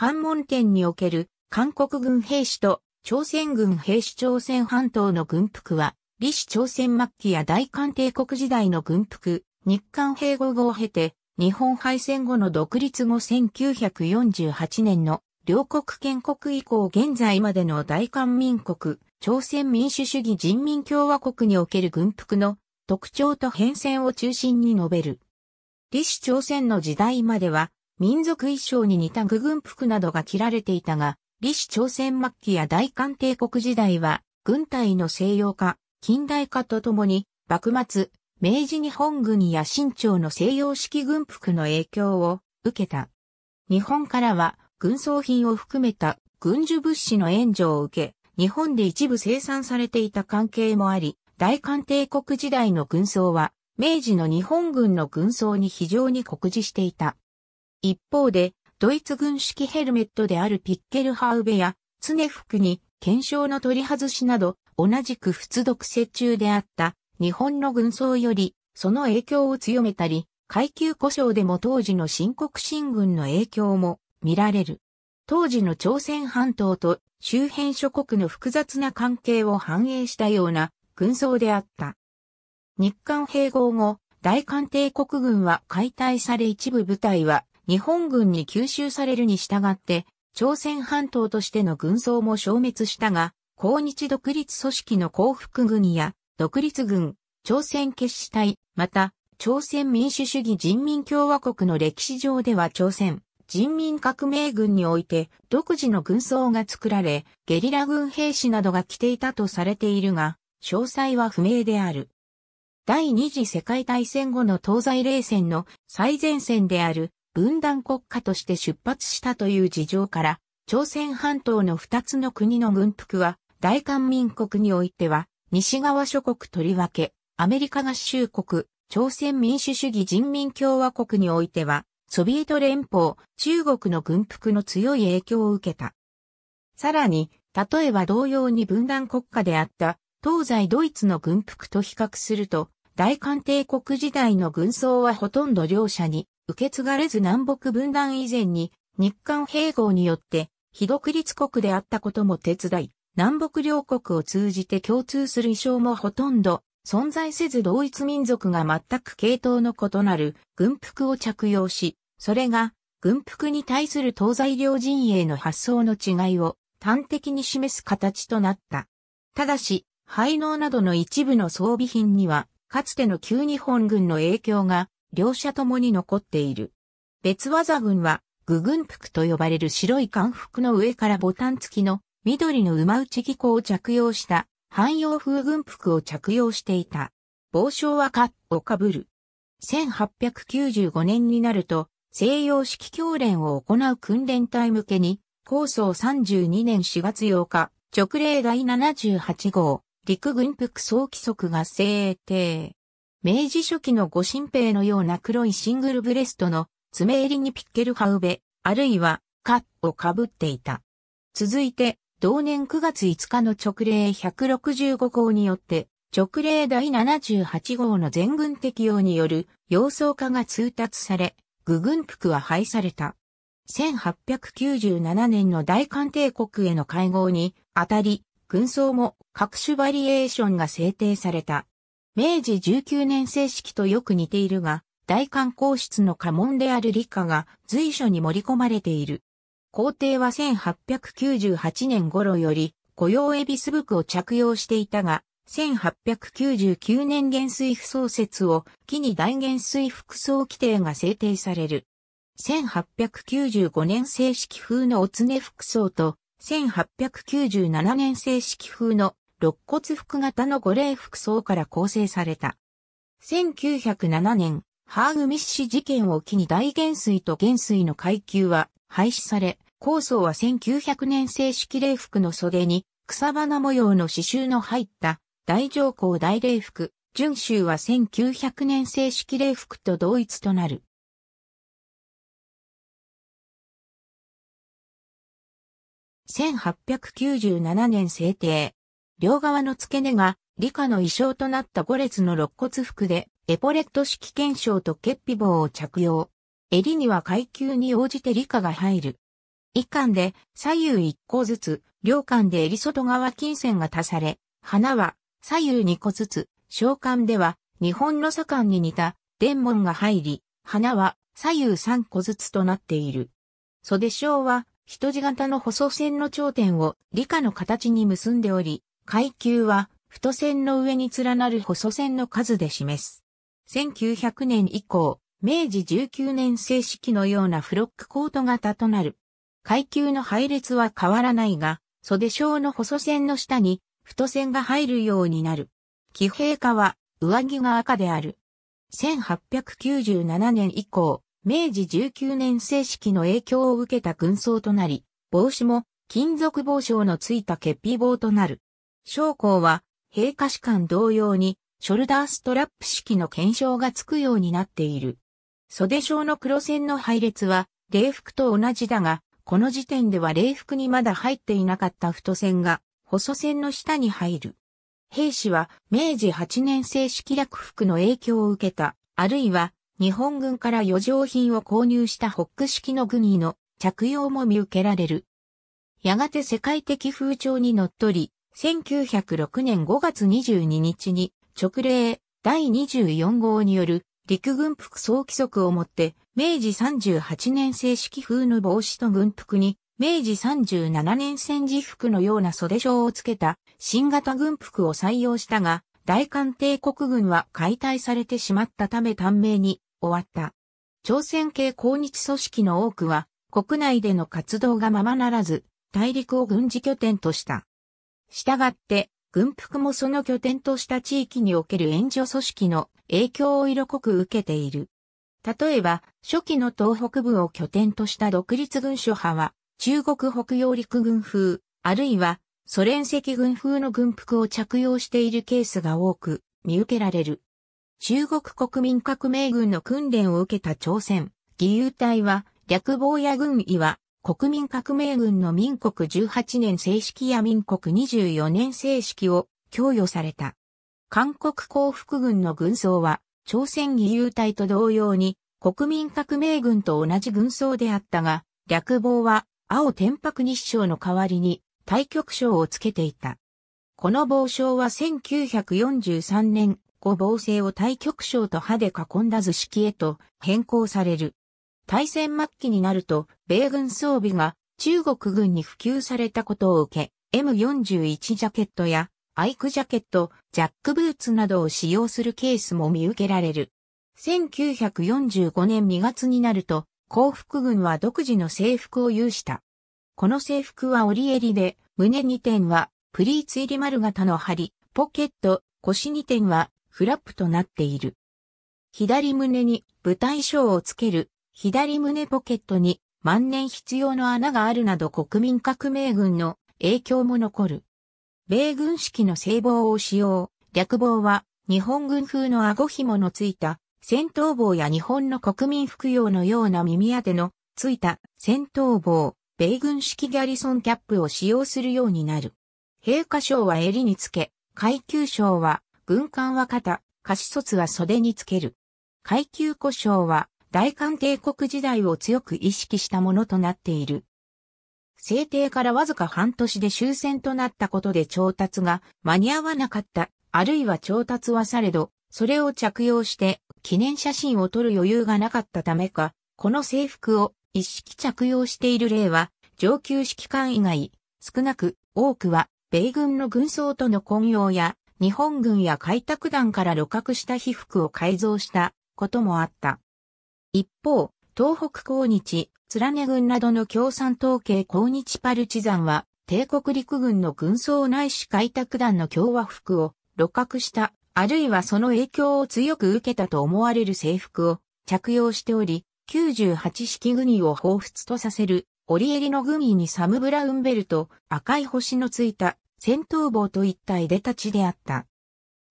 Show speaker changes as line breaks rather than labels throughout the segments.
反門店における韓国軍兵士と朝鮮軍兵士朝鮮半島の軍服は、李氏朝鮮末期や大韓帝国時代の軍服、日韓併合後を経て、日本敗戦後の独立後1948年の両国建国以降現在までの大韓民国、朝鮮民主主義人民共和国における軍服の特徴と変遷を中心に述べる。李氏朝鮮の時代までは、民族衣装に似た具軍服などが着られていたが、李氏朝鮮末期や大韓帝国時代は、軍隊の西洋化、近代化とともに、幕末、明治日本軍や清朝の西洋式軍服の影響を受けた。日本からは、軍装品を含めた軍需物資の援助を受け、日本で一部生産されていた関係もあり、大韓帝国時代の軍装は、明治の日本軍の軍装に非常に酷似していた。一方で、ドイツ軍式ヘルメットであるピッケルハウベや、常服に、検証の取り外しなど、同じく仏読世中であった、日本の軍装より、その影響を強めたり、階級故障でも当時の新国新軍の影響も見られる。当時の朝鮮半島と周辺諸国の複雑な関係を反映したような軍装であった。日韓併合後、大韓帝国軍は解体され一部部隊は日本軍に吸収されるに従って、朝鮮半島としての軍装も消滅したが、抗日独立組織の幸福軍や、独立軍、朝鮮決死隊、また、朝鮮民主主義人民共和国の歴史上では朝鮮人民革命軍において独自の軍装が作られ、ゲリラ軍兵士などが着ていたとされているが、詳細は不明である。第二次世界大戦後の東西冷戦の最前線である分断国家として出発したという事情から、朝鮮半島の二つの国の軍服は、大韓民国においては、西側諸国とりわけ、アメリカ合衆国、朝鮮民主主義人民共和国においては、ソビエト連邦、中国の軍服の強い影響を受けた。さらに、例えば同様に分断国家であった東西ドイツの軍服と比較すると、大韓帝国時代の軍装はほとんど両者に受け継がれず南北分断以前に日韓併合によって非独立国であったことも手伝い、南北両国を通じて共通する意匠もほとんど存在せず同一民族が全く系統の異なる軍服を着用し、それが軍服に対する東西両陣営の発想の違いを端的に示す形となった。ただし、廃農などの一部の装備品には、かつての旧日本軍の影響が両者ともに残っている。別技軍は、具軍服と呼ばれる白い冠服の上からボタン付きの緑の馬打ち技巧を着用した汎用風軍服を着用していた。帽子はカッをかぶる。1895年になると西洋式教練を行う訓練隊向けに、構想32年4月8日、直令第78号、陸軍服総規則が制定。明治初期の御神兵のような黒いシングルブレストの爪襟にピッケルハウベ、あるいはカッをかぶっていた。続いて、同年9月5日の直令165号によって、直令第78号の全軍適用による様相化が通達され、具軍服は廃された。1897年の大韓帝国への会合にあたり、軍装も各種バリエーションが制定された。明治19年正式とよく似ているが、大観光室の家紋である理科が随所に盛り込まれている。皇帝は1898年頃より、雇用エビス服を着用していたが、1899年元帥服創設を機に大元帥服装規定が制定される。1895年正式風のおつね服装と、1897年正式風の肋骨服型の五霊服装から構成された。1907年、ハーグミッシ事件を機に大元帥と元帥の階級は廃止され、構想は1900年正式礼服の袖に草花模様の刺繍の入った大上皇大礼服、準州は1900年正式礼服と同一となる。1897年制定、両側の付け根が理科の衣装となった五列の肋骨服で、エポレット式検証と結皮棒を着用。襟には階級に応じて理科が入る。一巻で左右一個ずつ、両巻で襟外側金線が足され、花は左右二個ずつ、小巻では日本の左巻に似た伝門が入り、花は左右三個ずつとなっている。袖章は人字型の細線の頂点を理科の形に結んでおり、階級は太線の上に連なる細線の数で示す。1900年以降、明治19年正式のようなフロックコート型となる。階級の配列は変わらないが、袖章の細線の下に太線が入るようになる。騎兵化は上着が赤である。1897年以降、明治19年正式の影響を受けた軍装となり、帽子も金属帽章のついた欠皮帽となる。将校は、陛下士官同様に、ショルダーストラップ式の検証がつくようになっている。袖章の黒線の配列は、礼服と同じだが、この時点では礼服にまだ入っていなかった太線が、細線の下に入る。兵士は、明治8年正式楽服の影響を受けた、あるいは、日本軍から余剰品を購入したホック式の軍衣の着用も見受けられる。やがて世界的風潮にのっとり、1906年5月22日に直令第24号による陸軍服装規則をもって明治38年正式風の帽子と軍服に明治37年戦時服のような袖章をつけた新型軍服を採用したが、大韓帝国軍は解体されてしまったため短命に終わった。朝鮮系抗日組織の多くは国内での活動がままならず、大陸を軍事拠点とした。したがって、軍服もその拠点とした地域における援助組織の影響を色濃く受けている。例えば、初期の東北部を拠点とした独立軍諸派は、中国北洋陸軍風、あるいはソ連赤軍風の軍服を着用しているケースが多く見受けられる。中国国民革命軍の訓練を受けた朝鮮、義勇隊は、略防や軍医は、国民革命軍の民国18年正式や民国24年正式を供与された。韓国幸福軍の軍装は、朝鮮義勇隊と同様に、国民革命軍と同じ軍装であったが、略防は、青天白日章の代わりに、対局章をつけていた。この帽章は1943年、五帽星を対局章と歯で囲んだ図式へと変更される。大戦末期になると、米軍装備が中国軍に普及されたことを受け、M41 ジャケットやアイクジャケット、ジャックブーツなどを使用するケースも見受けられる。1945年2月になると、幸福軍は独自の制服を有した。この制服は折襟で、胸2点はプリーツ入り丸型の針、ポケット、腰2点はフラップとなっている。左胸に舞台章をつける左胸ポケットに万年必要の穴があるなど国民革命軍の影響も残る。米軍式の制帽を使用、略帽は日本軍風の顎紐のついた戦闘帽や日本の国民服用のような耳当てのついた戦闘帽、米軍式ギャリソンキャップを使用するようになる。陛下賞は襟につけ、階級賞は軍艦は肩、下肢卒は袖につける。階級故障は大韓帝国時代を強く意識したものとなっている。制定からわずか半年で終戦となったことで調達が間に合わなかった、あるいは調達はされど、それを着用して記念写真を撮る余裕がなかったためか、この制服を一式着用している例は、上級指揮官以外、少なく多くは、米軍の軍装との混用や、日本軍や開拓団から露客した被服を改造したこともあった。一方、東北抗日、貫根軍などの共産党系抗日パルチザンは、帝国陸軍の軍装内視開拓団の共和服を露獲した、あるいはその影響を強く受けたと思われる制服を着用しており、98式軍を彷彿とさせる、折襟の軍衣にサム・ブラウンベルト、赤い星のついた戦闘帽といった出立ちであった。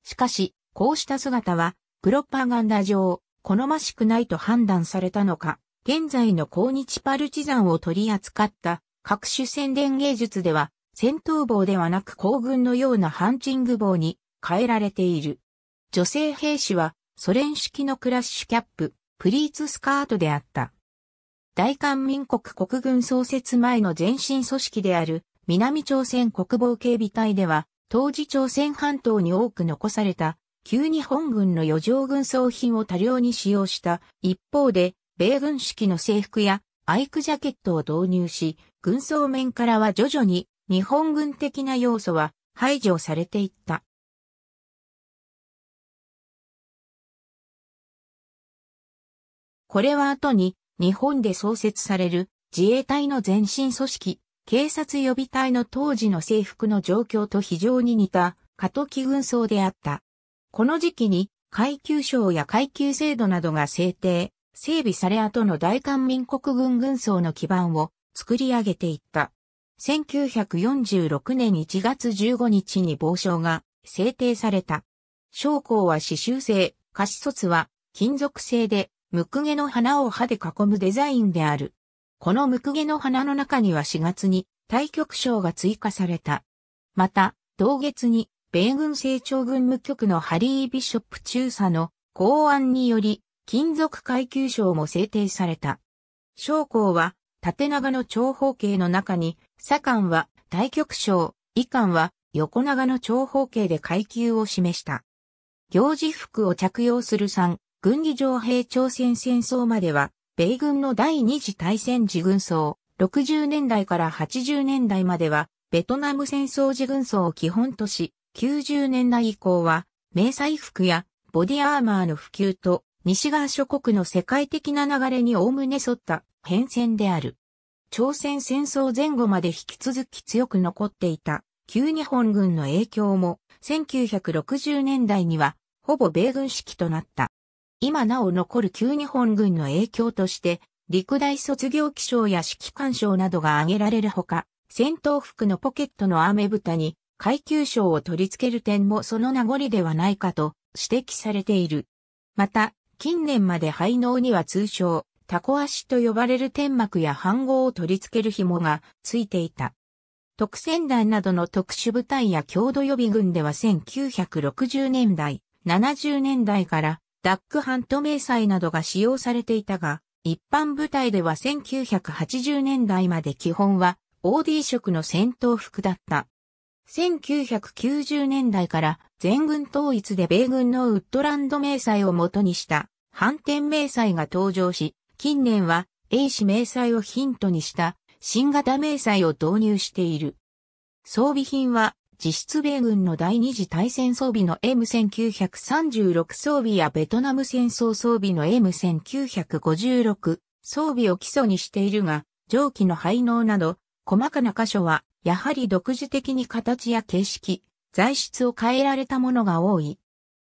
しかし、こうした姿は、プロパガンダ上、好ましくないと判断されたのか、現在の抗日パルチザンを取り扱った各種宣伝芸術では、戦闘棒ではなく行軍のようなハンチング棒に変えられている。女性兵士はソ連式のクラッシュキャップ、プリーツスカートであった。大韓民国国軍創設前の前身組織である南朝鮮国防警備隊では、当時朝鮮半島に多く残された旧日本軍の余剰軍装品を多量に使用した一方で、米軍式の制服やアイクジャケットを導入し、軍装面からは徐々に日本軍的な要素は排除されていった。これは後に日本で創設される自衛隊の前身組織、警察予備隊の当時の制服の状況と非常に似た過渡期軍装であった。この時期に階級賞や階級制度などが制定、整備され後の大韓民国軍軍曹の基盤を作り上げていった。1946年1月15日に傍章が制定された。将校は刺繍製、菓子卒は金属製で、ムクゲの花を歯で囲むデザインである。このムクゲの花の中には4月に対局賞が追加された。また、同月に米軍成長軍務局のハリー・ビショップ中佐の公案により、金属階級賞も制定された。将校は、縦長の長方形の中に、左官は対局賞、以官は横長の長方形で階級を示した。行事服を着用する3、軍技場兵朝鮮戦争までは、米軍の第二次大戦時軍曹、60年代から80年代までは、ベトナム戦争時軍曹を基本とし、90年代以降は、迷彩服やボディアーマーの普及と、西側諸国の世界的な流れにおおむね沿った変遷である。朝鮮戦争前後まで引き続き強く残っていた旧日本軍の影響も1960年代にはほぼ米軍式となった。今なお残る旧日本軍の影響として陸大卒業記章や指揮官賞などが挙げられるほか戦闘服のポケットのアメブタに階級賞を取り付ける点もその名残ではないかと指摘されている。また、近年まで廃納には通称、タコ足と呼ばれる天膜や半号を取り付ける紐がついていた。特選団などの特殊部隊や郷土予備軍では1960年代、70年代からダックハント迷彩などが使用されていたが、一般部隊では1980年代まで基本は OD 色の戦闘服だった。1990年代から全軍統一で米軍のウッドランド迷彩を元にした反転迷彩が登場し、近年は A 氏迷彩をヒントにした新型迷彩を導入している。装備品は実質米軍の第二次大戦装備の M1936 装備やベトナム戦争装備の M1956 装備を基礎にしているが、蒸気の排納など細かな箇所はやはり独自的に形や形式、材質を変えられたものが多い。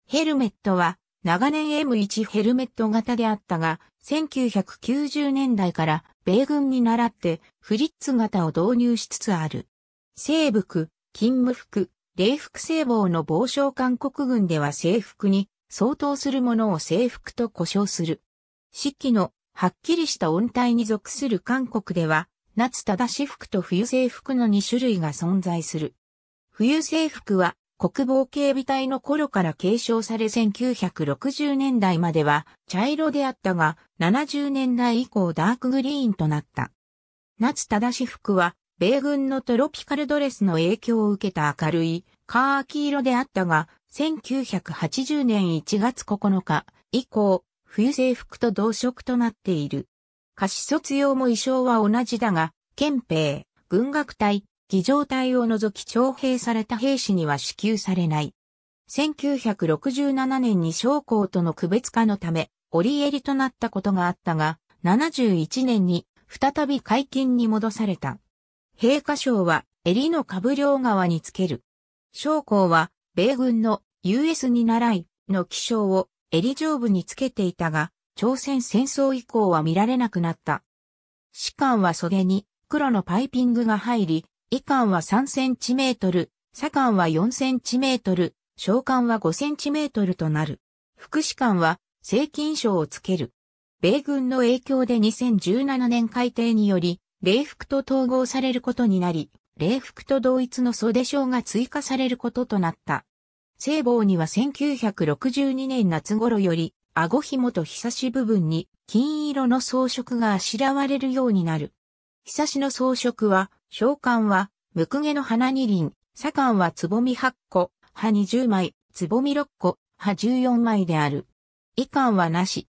ヘルメットは長年 M1 ヘルメット型であったが、1990年代から米軍に倣ってフリッツ型を導入しつつある。西服、勤務服、礼服制帽の防傷韓国軍では制服に相当するものを制服と呼称する。四季のはっきりした音帯に属する韓国では夏正服と冬制服の2種類が存在する。冬制服は国防警備隊の頃から継承され1960年代までは茶色であったが70年代以降ダークグリーンとなった。夏正服は米軍のトロピカルドレスの影響を受けた明るいカーキ色であったが1980年1月9日以降冬制服と同色となっている。下詞卒用も衣装は同じだが、憲兵、軍学隊、儀仗隊を除き徴兵された兵士には支給されない。1967年に将校との区別化のため、折り襟となったことがあったが、71年に再び解禁に戻された。陛下賞は襟の株領側につける。将校は米軍の US に習いの気象を襟上部につけていたが、朝鮮戦争以降は見られなくなった。士官は袖に黒のパイピングが入り、以官は3センチメートル、左官は4センチメートル、小官は5センチメートルとなる。副士官は正金賞をつける。米軍の影響で2017年改定により、礼服と統合されることになり、礼服と同一の袖章が追加されることとなった。聖望には1962年夏頃より、顎紐とひさし部分に金色の装飾があしらわれるようになる。ひさしの装飾は、召喚は、ムクゲの花二輪、左官はつぼみ8個、葉二十枚、つぼみ6個、葉十四枚である。遺憾はなし。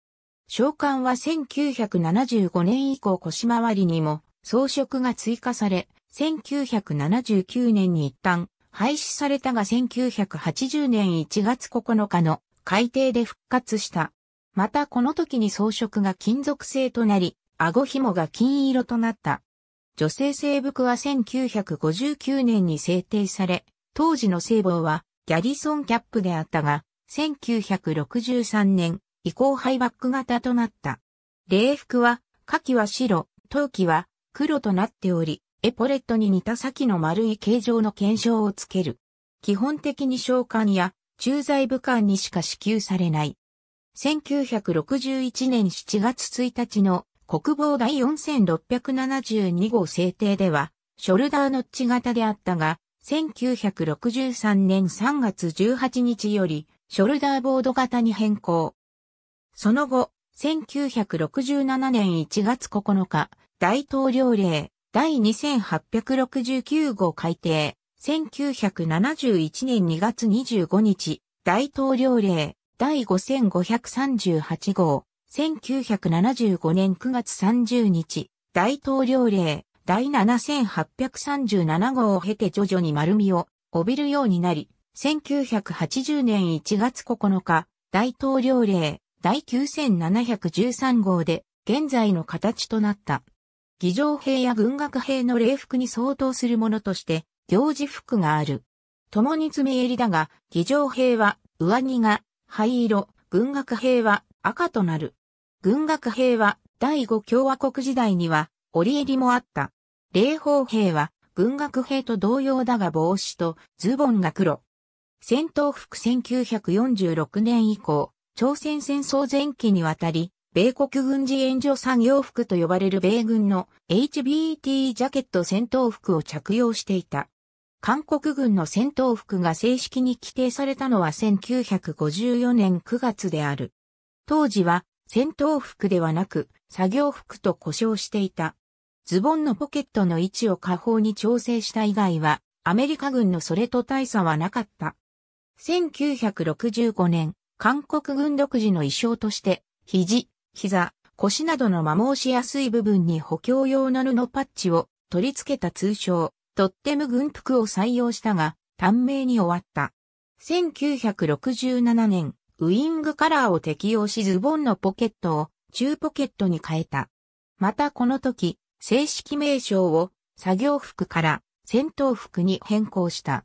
召喚は1975年以降腰回りにも装飾が追加され、1979年に一旦廃止されたが1980年1月9日の改定で復活した。またこの時に装飾が金属製となり、顎紐が金色となった。女性制服は1959年に制定され、当時の西望はギャリソンキャップであったが、1963年以降ハイバック型となった。礼服は、夏季は白、冬季は黒となっており、エポレットに似た先の丸い形状の検証をつける。基本的に召喚や駐在武官にしか支給されない。1961年7月1日の国防第4672号制定では、ショルダーノッチ型であったが、1963年3月18日より、ショルダーボード型に変更。その後、1967年1月9日、大統領令第2869号改定、1971年2月25日、大統領令第5538号、1975年9月30日、大統領令、第7837号を経て徐々に丸みを帯びるようになり、1980年1月9日、大統領令、第9713号で、現在の形となった。議場兵や軍学兵の礼服に相当するものとして、行事服がある。共に詰め襟だが、議場兵は、上着が灰色、軍学兵は赤となる。軍学兵は第五共和国時代には折襟もあった。霊峰兵は軍学兵と同様だが帽子とズボンが黒。戦闘服1946年以降、朝鮮戦争前期にわたり、米国軍事援助産業服と呼ばれる米軍の HBT ジャケット戦闘服を着用していた。韓国軍の戦闘服が正式に規定されたのは1954年9月である。当時は戦闘服ではなく作業服と呼称していた。ズボンのポケットの位置を下方に調整した以外はアメリカ軍のそれと大差はなかった。1965年、韓国軍独自の衣装として、肘、膝、腰などの摩耗しやすい部分に補強用の布パッチを取り付けた通称、とっても軍服を採用したが、短命に終わった。1967年、ウイングカラーを適用しズボンのポケットを中ポケットに変えた。またこの時、正式名称を作業服から戦闘服に変更した。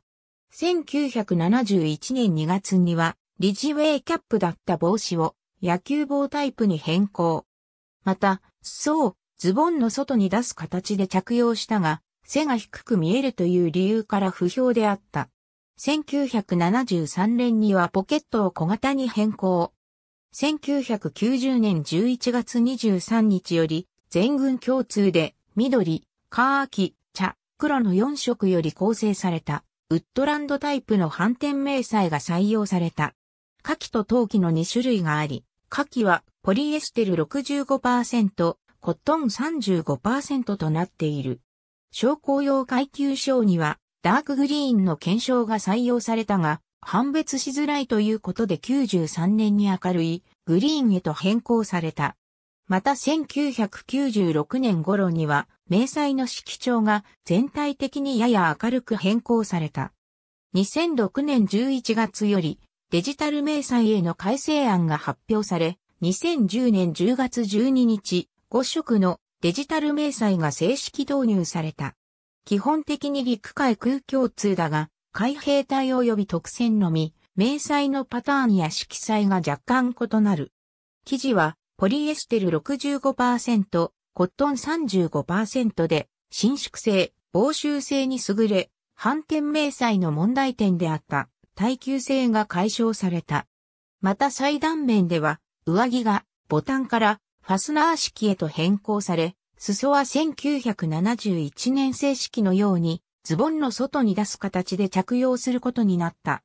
1971年2月には、リジウェイキャップだった帽子を野球帽タイプに変更。また、そう、ズボンの外に出す形で着用したが、背が低く見えるという理由から不評であった。1973年にはポケットを小型に変更。1990年11月23日より全軍共通で緑、カーキ、茶、黒の4色より構成されたウッドランドタイプの反転明細が採用された。牡蠣と陶器の2種類があり、牡蠣はポリエステル65%、コットン35%となっている。商工用階級賞には、ダークグリーンの検証が採用されたが、判別しづらいということで93年に明るいグリーンへと変更された。また1996年頃には、明細の色調が全体的にやや明るく変更された。2006年11月より、デジタル明細への改正案が発表され、2010年10月12日、5色のデジタル明細が正式導入された。基本的に陸海空共通だが、海兵隊及び特選のみ、明細のパターンや色彩が若干異なる。生地は、ポリエステル65%、コットン35%で、伸縮性、防臭性に優れ、反転明細の問題点であった耐久性が解消された。また裁断面では、上着がボタンからファスナー式へと変更され、裾は1971年正式のように、ズボンの外に出す形で着用することになった。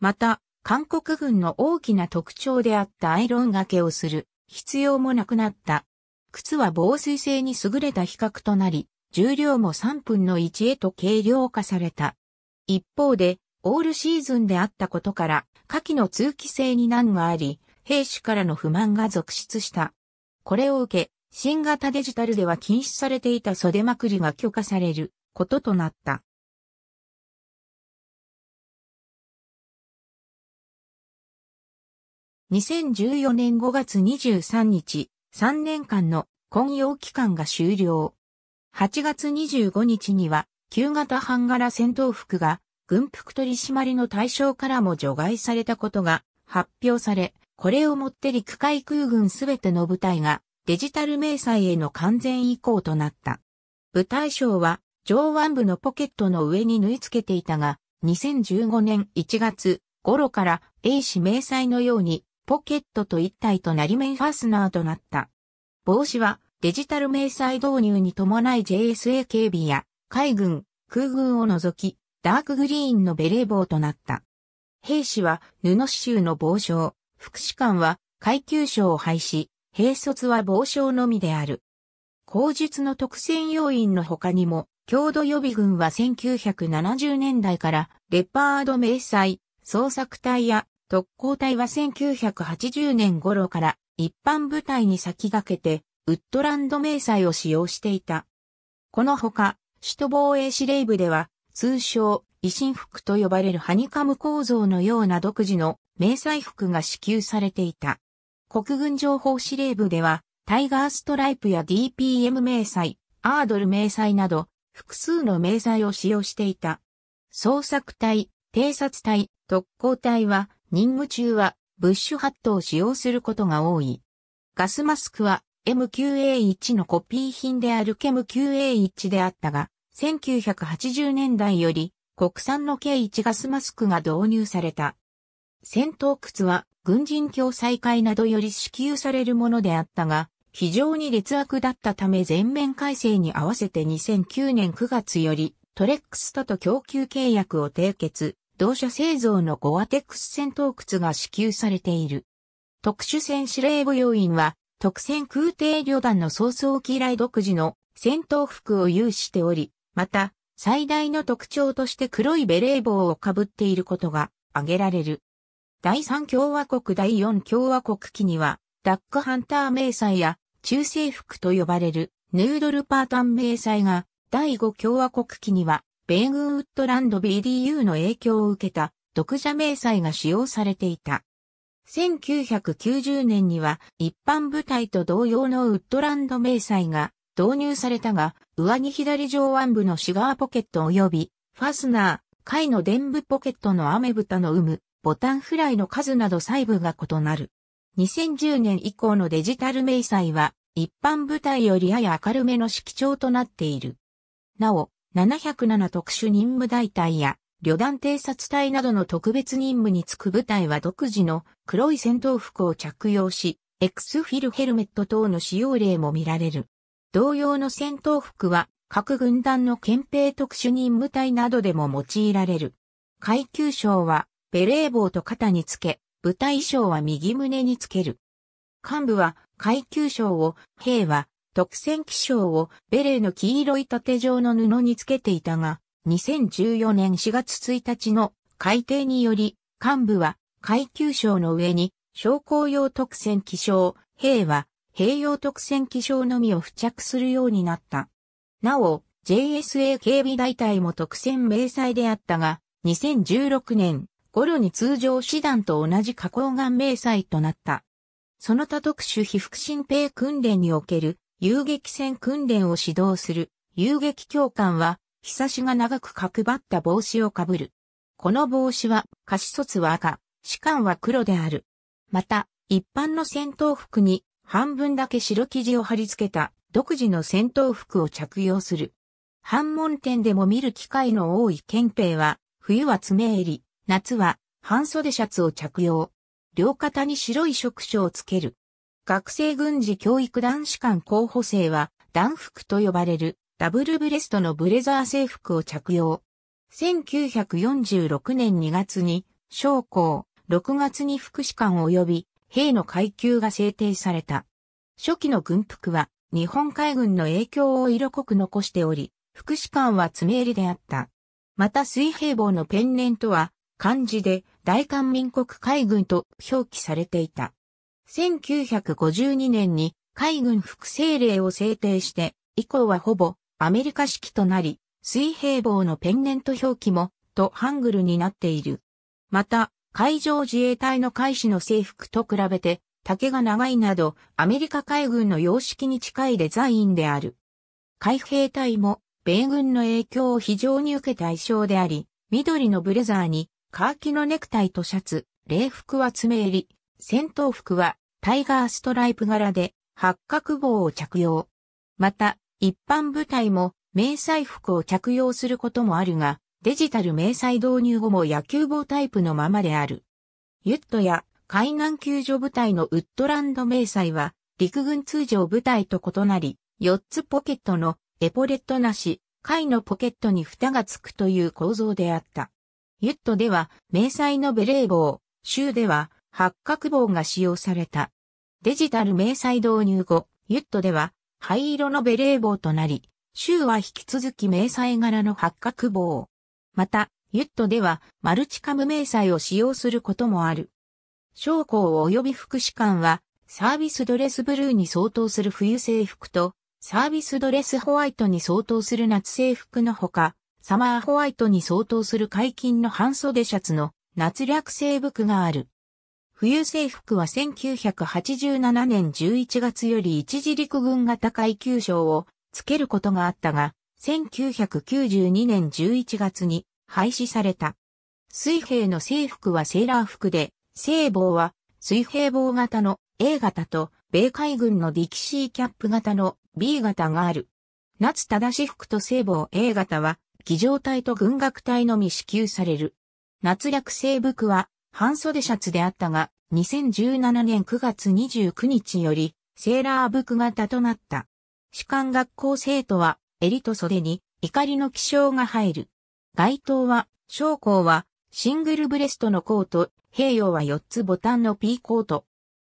また、韓国軍の大きな特徴であったアイロン掛けをする必要もなくなった。靴は防水性に優れた比較となり、重量も3分の1へと軽量化された。一方で、オールシーズンであったことから、下記の通気性に難があり、兵士からの不満が続出した。これを受け、新型デジタルでは禁止されていた袖まくりが許可されることとなった。2014年5月23日、3年間の混用期間が終了。8月25日には、旧型半柄戦闘服が軍服取締りの対象からも除外されたことが発表され、これをもって陸海空軍すべての部隊がデジタル明細への完全移行となった。部隊賞は上腕部のポケットの上に縫い付けていたが、2015年1月頃から A 氏明細のようにポケットと一体となり面ファスナーとなった。帽子はデジタル明細導入に伴い JSA 警備や海軍、空軍を除き、ダークグリーンのベレー帽となった。兵士は布刺繍の帽を副士官は階級賞を廃止、兵卒は傍賞のみである。口述の特選要員の他にも、郷土予備軍は1970年代からレパード迷彩、捜索隊や特攻隊は1980年頃から一般部隊に先駆けてウッドランド迷彩を使用していた。このほか、首都防衛司令部では通称維新服と呼ばれるハニカム構造のような独自の迷彩服が支給されていた。国軍情報司令部では、タイガーストライプや DPM 迷彩、アードル迷彩など、複数の迷彩を使用していた。捜索隊、偵察隊、特攻隊は、任務中は、ブッシュハットを使用することが多い。ガスマスクは、MQA1 のコピー品である KMQA1 であったが、1980年代より国産の K1 ガスマスクが導入された。戦闘靴は軍人共再開などより支給されるものであったが、非常に劣悪だったため全面改正に合わせて2009年9月よりトレックスタと供給契約を締結、同社製造のゴアテックス戦闘靴が支給されている。特殊戦司令部要員は特戦空挺旅団の早々機来独自の戦闘服を有しており、また、最大の特徴として黒いベレー帽をかぶっていることが挙げられる。第3共和国第4共和国期には、ダックハンター迷彩や中西服と呼ばれるヌードルパータン迷彩が、第5共和国期には、米軍ウッドランド BDU の影響を受けた独自迷彩が使用されていた。1990年には一般部隊と同様のウッドランド迷彩が導入されたが、上着左上腕部のシガーポケット及び、ファスナー、貝の電部ポケットの雨蓋の有無、ボタンフライの数など細部が異なる。2010年以降のデジタル迷彩は、一般部隊よりやや明るめの色調となっている。なお、707特殊任務大隊や、旅団偵察隊などの特別任務に就く部隊は独自の黒い戦闘服を着用し、エクスフィルヘルメット等の使用例も見られる。同様の戦闘服は各軍団の憲兵特殊任務隊などでも用いられる。階級章はベレー帽と肩につけ、部隊章は右胸につける。幹部は階級章を、兵は特選機章をベレーの黄色い縦状の布につけていたが、2014年4月1日の改定により、幹部は階級章の上に、将校用特選機章、兵は併用特選機象のみを付着するようになった。なお、JSA 警備大隊も特選明細であったが、2016年頃に通常師団と同じ加工岩明細となった。その他特殊被服新兵訓練における遊撃戦訓練を指導する遊撃教官は、日差しが長く角張った帽子をかぶる。この帽子は、下肢卒は赤、士官は黒である。また、一般の戦闘服に半分だけ白生地を貼り付けた独自の戦闘服を着用する。半門店でも見る機会の多い憲兵は、冬は爪襟、夏は半袖シャツを着用。両肩に白い触手をつける。学生軍事教育男子館候補生は、弾服と呼ばれる、ダブルブレストのブレザー制服を着用。1946年2月に、将校、6月に副士官及び兵の階級が制定された。初期の軍服は日本海軍の影響を色濃く残しており、副士官は爪襟であった。また水平棒のペンネントは漢字で大韓民国海軍と表記されていた。1952年に海軍副政令を制定して以降はほぼアメリカ式となり、水平棒のペンネント表記もとハングルになっている。また、海上自衛隊の海士の制服と比べて、丈が長いなど、アメリカ海軍の様式に近いデザインである。海兵隊も、米軍の影響を非常に受けた衣装であり、緑のブレザーに、カーキのネクタイとシャツ、礼服は爪襟、戦闘服はタイガーストライプ柄で八角棒を着用。また、一般部隊も迷彩服を着用することもあるが、デジタル明細導入後も野球棒タイプのままである。ユットや海岸救助部隊のウッドランド明細は陸軍通常部隊と異なり、4つポケットのエポレットなし、貝のポケットに蓋がつくという構造であった。ユットでは明細のベレー帽、州では八角棒が使用された。デジタル明細導入後、ユットでは灰色のベレー帽となり、州は引き続き明細柄の八角棒。また、ユットではマルチカム明細を使用することもある。将校及び福祉官はサービスドレスブルーに相当する冬制服とサービスドレスホワイトに相当する夏制服のほか、サマーホワイトに相当する解禁の半袖シャツの夏略制服がある。冬制服は1987年11月より一時陸軍型階級賞をつけることがあったが、1992年11月に廃止された。水兵の制服はセーラー服で、聖防は水平棒型の A 型と米海軍のディキシーキャップ型の B 型がある。夏正し服と聖防 A 型は、儀仗隊と軍楽隊のみ支給される。夏略制服は半袖シャツであったが、2017年9月29日よりセーラー服型となった。士官学校生徒は襟と袖に怒りの気象が入る。街灯は、将校はシングルブレストのコート、平洋は4つボタンのピーコート。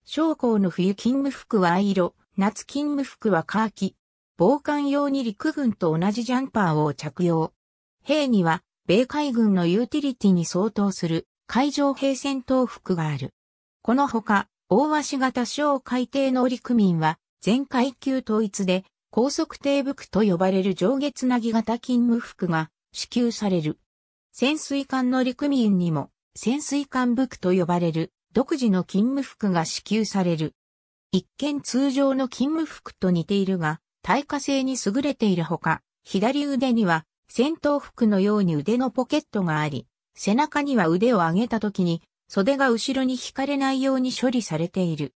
将校の冬勤務服は藍色、夏勤務服はカーキ。防寒用に陸軍と同じジャンパーを着用。兵には、米海軍のユーティリティに相当する海上兵戦闘服がある。このほか、大鷲型小海底の陸民は、全階級統一で、高速艇服と呼ばれる上下つなぎ型勤務服が支給される。潜水艦乗組員にも潜水艦服と呼ばれる独自の勤務服が支給される。一見通常の勤務服と似ているが、耐火性に優れているほか、左腕には戦闘服のように腕のポケットがあり、背中には腕を上げた時に袖が後ろに引かれないように処理されている。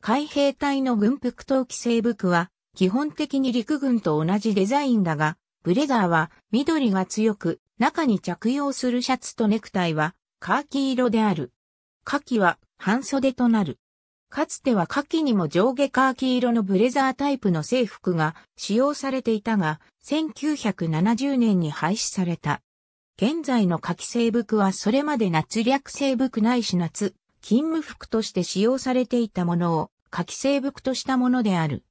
海兵隊の軍服と規制服は基本的に陸軍と同じデザインだが、ブレザーは緑が強く、中に着用するシャツとネクタイはカーキ色である。カキは半袖となる。かつてはカキにも上下カーキ色のブレザータイプの制服が使用されていたが、1970年に廃止された。現在のカキ制服はそれまで夏略制服ないし夏、勤務服として使用されていたものをカキ制服としたものである。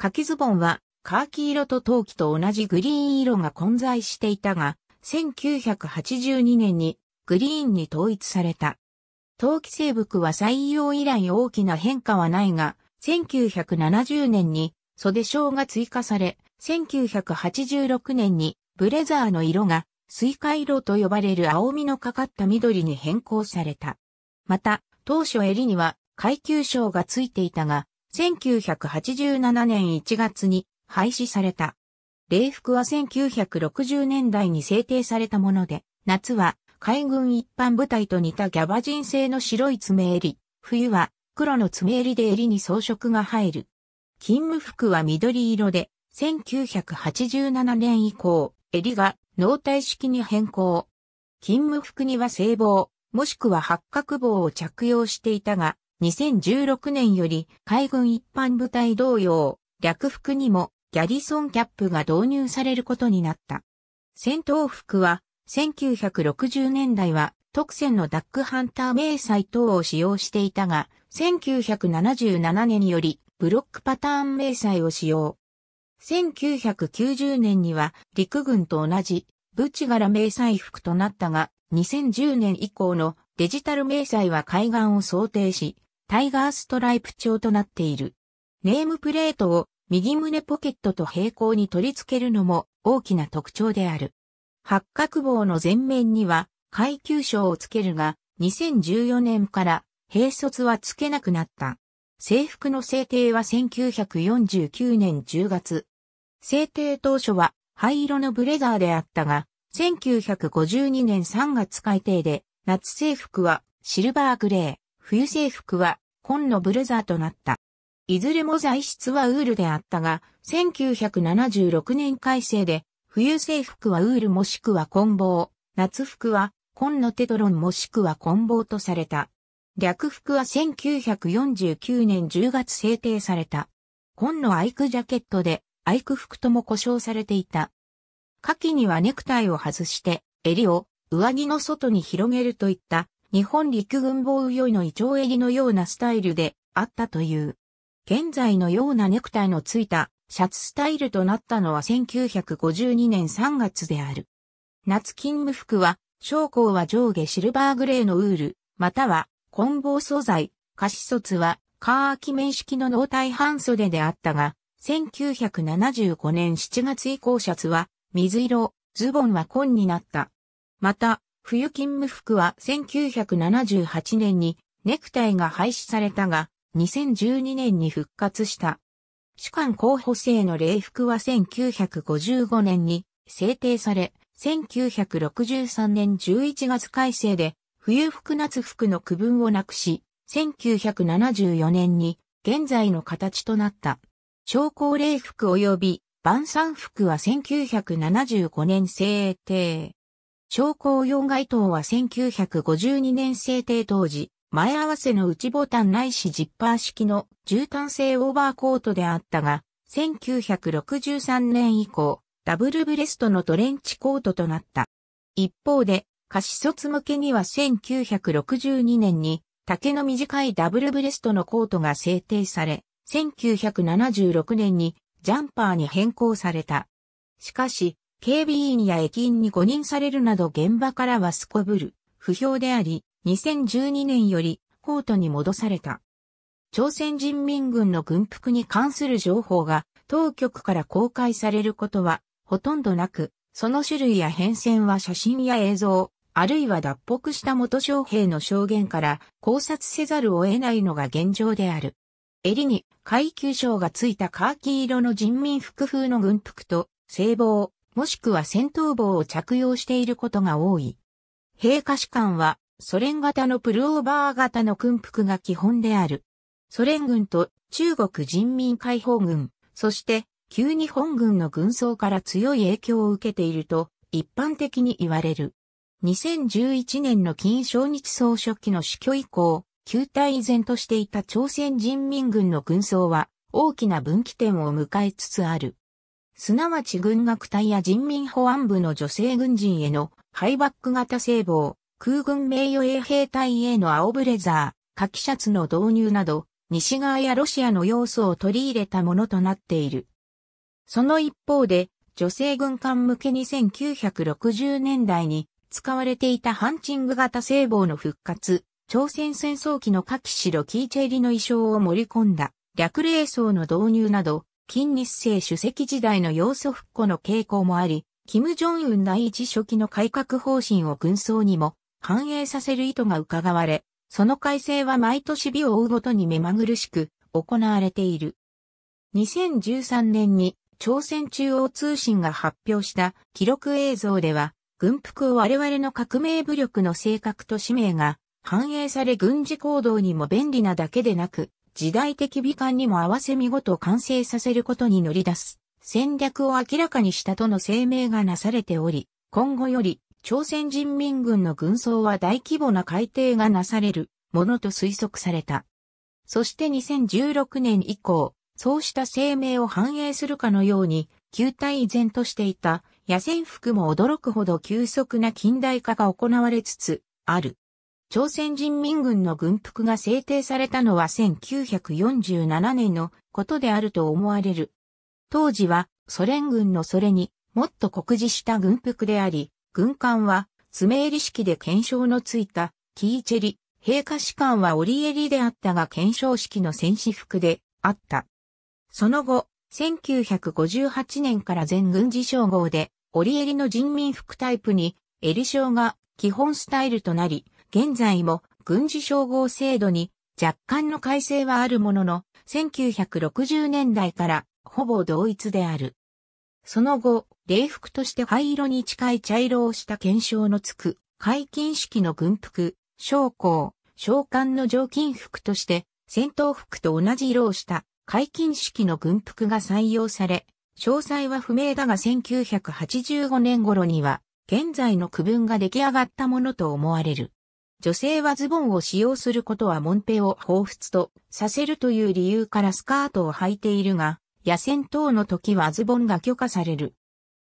柿ズボンは、カーキ色と陶器と同じグリーン色が混在していたが、1982年にグリーンに統一された。陶器制服は採用以来大きな変化はないが、1970年に袖章が追加され、1986年にブレザーの色がスイカ色と呼ばれる青みのかかった緑に変更された。また、当初襟には階級章がついていたが、1987年1月に廃止された。礼服は1960年代に制定されたもので、夏は海軍一般部隊と似たギャバ人製の白い爪襟、冬は黒の爪襟で襟に装飾が入る。勤務服は緑色で、1987年以降、襟が脳体式に変更。勤務服には性帽、もしくは八角帽を着用していたが、2016年より海軍一般部隊同様、略服にもギャリソンキャップが導入されることになった。戦闘服は1960年代は特選のダックハンター迷彩等を使用していたが、1977年によりブロックパターン迷彩を使用。1990年には陸軍と同じブチ柄迷彩服となったが、2010年以降のデジタル迷彩は海岸を想定し、タイガーストライプ調となっている。ネームプレートを右胸ポケットと平行に取り付けるのも大きな特徴である。八角棒の前面には階級章をつけるが、2014年から兵卒はつけなくなった。制服の制定は1949年10月。制定当初は灰色のブレザーであったが、1952年3月改定で夏制服はシルバーグレー。冬制服は紺のブルザーとなった。いずれも材質はウールであったが、1976年改正で、冬制服はウールもしくは紺棒、夏服は紺のテトロンもしくは紺棒とされた。略服は1949年10月制定された。紺のアイクジャケットで、アイク服とも呼称されていた。下記にはネクタイを外して、襟を上着の外に広げるといった日本陸軍防御の胃腸襟のようなスタイルであったという。現在のようなネクタイのついたシャツスタイルとなったのは1952年3月である。夏勤務服は、将校は上下シルバーグレーのウール、または、混紡素材、下肢卒は、カーキ面式の納体半袖であったが、1975年7月以降シャツは、水色、ズボンは紺になった。また、冬勤務服は1978年にネクタイが廃止されたが、2012年に復活した。主管候補生の礼服は1955年に制定され、1963年11月改正で、冬服夏服の区分をなくし、1974年に現在の形となった。商工礼服及び晩餐服は1975年制定。昇降用街灯は1952年制定当時、前合わせの内ボタンないしジッパー式の絨毯製オーバーコートであったが、1963年以降、ダブルブレストのトレンチコートとなった。一方で、貸し卒向けには1962年に、竹の短いダブルブレストのコートが制定され、1976年にジャンパーに変更された。しかし、警備員や駅員に誤認されるなど現場からはすこぶる、不評であり、2012年より、コートに戻された。朝鮮人民軍の軍服に関する情報が当局から公開されることはほとんどなく、その種類や変遷は写真や映像、あるいは脱北した元将兵の証言から考察せざるを得ないのが現状である。襟に階級章がついたカーキ色の人民服風の軍服と、聖望、もしくは戦闘帽を着用していることが多い。陛下士官は、ソ連型のプルオーバー型の軍服が基本である。ソ連軍と中国人民解放軍、そして旧日本軍の軍装から強い影響を受けていると一般的に言われる。2011年の金正日総書記の死去以降、旧体依然としていた朝鮮人民軍の軍装は大きな分岐点を迎えつつある。すなわち軍学隊や人民保安部の女性軍人へのハイバック型制帽、空軍名誉衛兵隊への青ブレザー、カキシャツの導入など、西側やロシアの要素を取り入れたものとなっている。その一方で、女性軍艦向けに1960年代に使われていたハンチング型制帽の復活、朝鮮戦争期のキシ白キーチェリの衣装を盛り込んだ略霊装の導入など、金日清主席時代の要素復古の傾向もあり、金正恩第一書記の改革方針を軍装にも反映させる意図が伺われ、その改正は毎年日を追うごとに目まぐるしく行われている。2013年に朝鮮中央通信が発表した記録映像では、軍服を我々の革命武力の性格と使命が反映され軍事行動にも便利なだけでなく、時代的美観にも合わせ見事完成させることに乗り出す戦略を明らかにしたとの声明がなされており、今後より朝鮮人民軍の軍装は大規模な改定がなされるものと推測された。そして2016年以降、そうした声明を反映するかのように、旧体依然としていた野戦服も驚くほど急速な近代化が行われつつある。朝鮮人民軍の軍服が制定されたのは1947年のことであると思われる。当時はソ連軍のそれにもっと酷似した軍服であり、軍艦は爪襟式で検証のついたキーチェリ、陛下士官は折襟であったが検証式の戦士服であった。その後、1958年から全軍事称号で折襟の人民服タイプに襟章が基本スタイルとなり、現在も軍事称号制度に若干の改正はあるものの、1960年代からほぼ同一である。その後、礼服として灰色に近い茶色をした検証のつく、解禁式の軍服、将校、将官の常勤服として、戦闘服と同じ色をした解禁式の軍服が採用され、詳細は不明だが1985年頃には、現在の区分が出来上がったものと思われる。女性はズボンを使用することはモンペを彷彿とさせるという理由からスカートを履いているが、野戦等の時はズボンが許可される。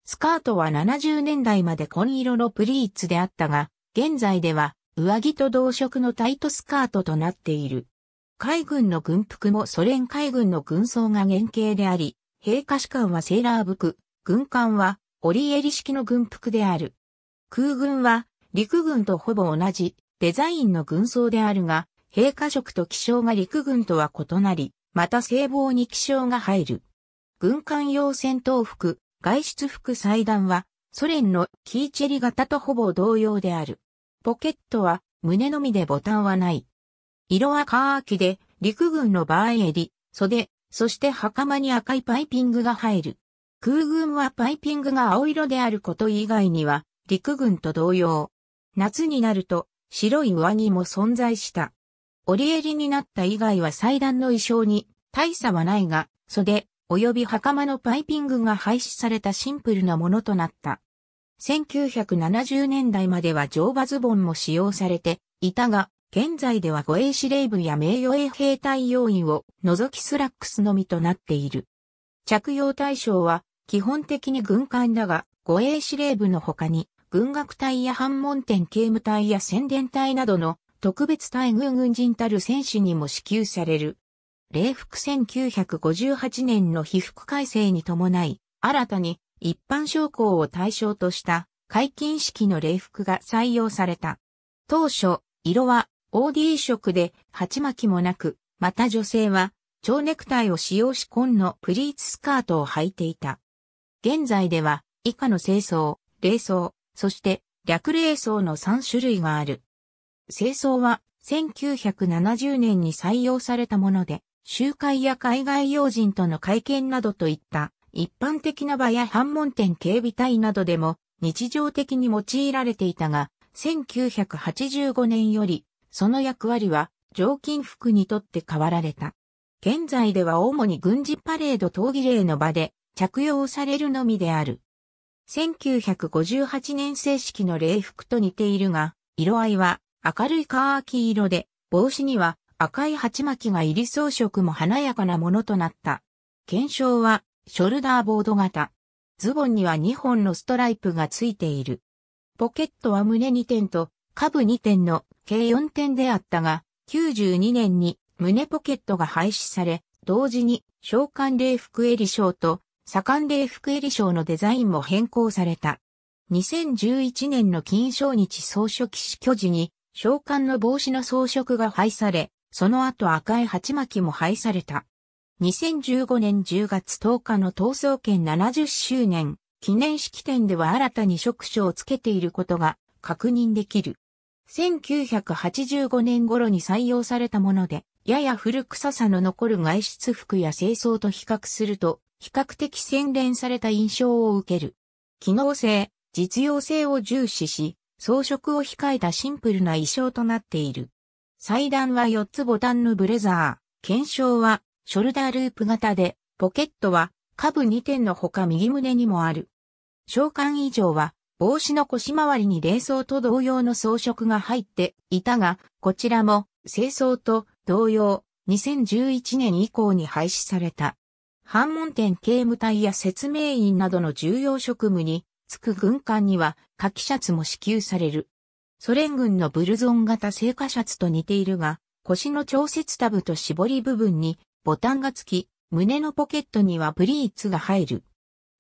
スカートは70年代まで紺色のプリーツであったが、現在では上着と同色のタイトスカートとなっている。海軍の軍服もソ連海軍の軍装が原型であり、陛下士官はセーラー服、軍艦は折り襟式の軍服である。空軍は陸軍とほぼ同じデザインの軍装であるが、陛下色と気象が陸軍とは異なり、また聖望に気象が入る。軍艦用戦闘服、外出服祭壇は、ソ連のキーチェリ型とほぼ同様である。ポケットは胸のみでボタンはない。色はカーキで、陸軍の場合襟、袖、そして袴に赤いパイピングが入る。空軍はパイピングが青色であること以外には、陸軍と同様。夏になると、白い上着も存在した。折り襟になった以外は祭壇の衣装に大差はないが、袖、及び袴のパイピングが廃止されたシンプルなものとなった。1970年代までは乗馬ズボンも使用されていたが、現在では護衛司令部や名誉衛兵隊要員を除きスラックスのみとなっている。着用対象は基本的に軍艦だが、護衛司令部の他に軍学隊や反問店刑務隊や宣伝隊などの特別待遇軍人たる戦士にも支給される。礼服1958年の被服改正に伴い、新たに一般将校を対象とした解禁式の礼服が採用された。当初、色は OD 色で鉢巻きもなく、また女性は蝶ネクタイを使用し紺のプリーツスカートを履いていた。現在では以下の清掃、礼装、そして略礼装の3種類がある。清掃は1970年に採用されたもので、集会や海外要人との会見などといった一般的な場や反問店警備隊などでも日常的に用いられていたが、1985年よりその役割は常勤服にとって変わられた。現在では主に軍事パレード闘技例の場で着用されるのみである。1958年正式の礼服と似ているが、色合いは明るいカーキ色で、帽子には赤い鉢巻きが入り装飾も華やかなものとなった。検証はショルダーボード型。ズボンには2本のストライプがついている。ポケットは胸2点と下部2点の計4点であったが、92年に胸ポケットが廃止され、同時に召喚礼服襟章と左官礼服襟章のデザインも変更された。2011年の金賞日総書記死去時に、召喚の帽子の装飾が廃され、その後赤い鉢巻きも廃された。2015年10月10日の闘争権70周年記念式典では新たに職種をつけていることが確認できる。1985年頃に採用されたもので、やや古臭さの残る外出服や清掃と比較すると、比較的洗練された印象を受ける。機能性、実用性を重視し、装飾を控えたシンプルな衣装となっている。祭壇は4つボタンのブレザー、検証はショルダーループ型で、ポケットは下部2点のほか右胸にもある。召喚以上は帽子の腰回りに冷装と同様の装飾が入っていたが、こちらも清掃と同様2011年以降に廃止された。反問店警務隊や説明員などの重要職務につく軍艦には k h シャツも支給される。ソ連軍のブルゾン型聖火シャツと似ているが、腰の調節タブと絞り部分にボタンがつき、胸のポケットにはブリーツが入る。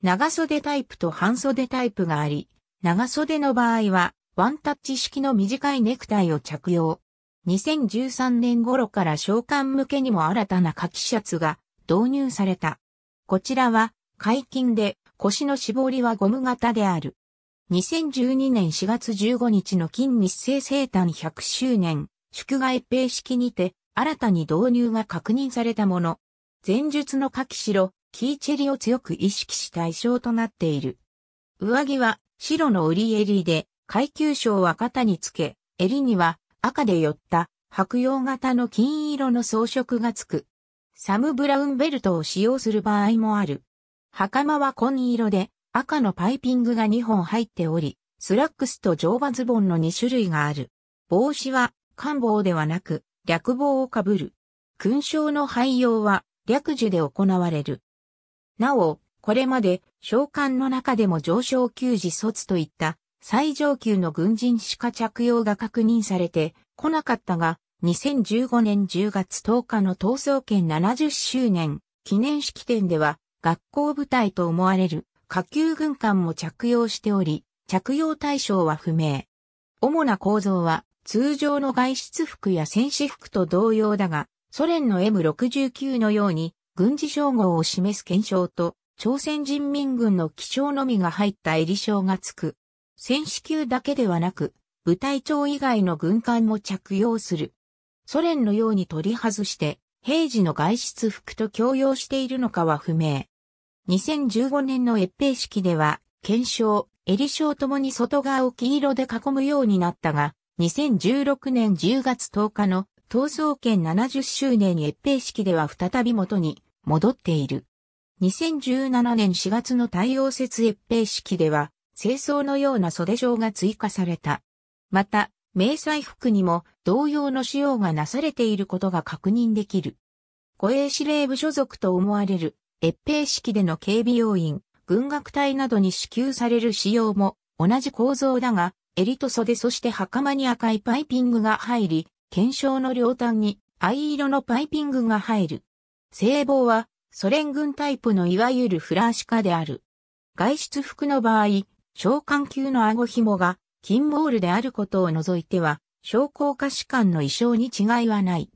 長袖タイプと半袖タイプがあり、長袖の場合はワンタッチ式の短いネクタイを着用。2013年頃から召喚向けにも新たな k h シャツが導入された。こちらは解禁で腰の絞りはゴム型である。2012年4月15日の金日清生誕100周年、祝賀一平式にて、新たに導入が確認されたもの。前述の下記白、キーチェリを強く意識し対象となっている。上着は白のり襟で、階級章は肩につけ、襟には赤で寄った白用型の金色の装飾がつく。サムブラウンベルトを使用する場合もある。袴は紺色で赤のパイピングが2本入っており、スラックスと乗馬ズボンの2種類がある。帽子は官帽ではなく略帽をかぶる。勲章の廃用は略樹で行われる。なお、これまで召喚の中でも上昇級時卒といった最上級の軍人しか着用が確認されてこなかったが、2015年10月10日の逃走権70周年記念式典では学校部隊と思われる下級軍艦も着用しており、着用対象は不明。主な構造は通常の外出服や戦士服と同様だが、ソ連の M69 のように軍事称号を示す検証と朝鮮人民軍の気象のみが入った襟章がつく。戦士級だけではなく、部隊長以外の軍艦も着用する。ソ連のように取り外して、平時の外出服と共用しているのかは不明。2015年の閲兵式では、検証、襟章ともに外側を黄色で囲むようになったが、2016年10月10日の闘争権70周年閲兵式では再び元に戻っている。2017年4月の太陽節閲兵式では、清掃のような袖状が追加された。また、迷彩服にも同様の使用がなされていることが確認できる。護衛司令部所属と思われる越兵式での警備要員、軍楽隊などに支給される仕様も同じ構造だが、襟と袖そして袴に赤いパイピングが入り、検証の両端に藍色のパイピングが入る。聖望はソ連軍タイプのいわゆるフラーシカである。外出服の場合、召喚級の顎紐が金ボールであることを除いては、商工菓子館の衣装に違いはない。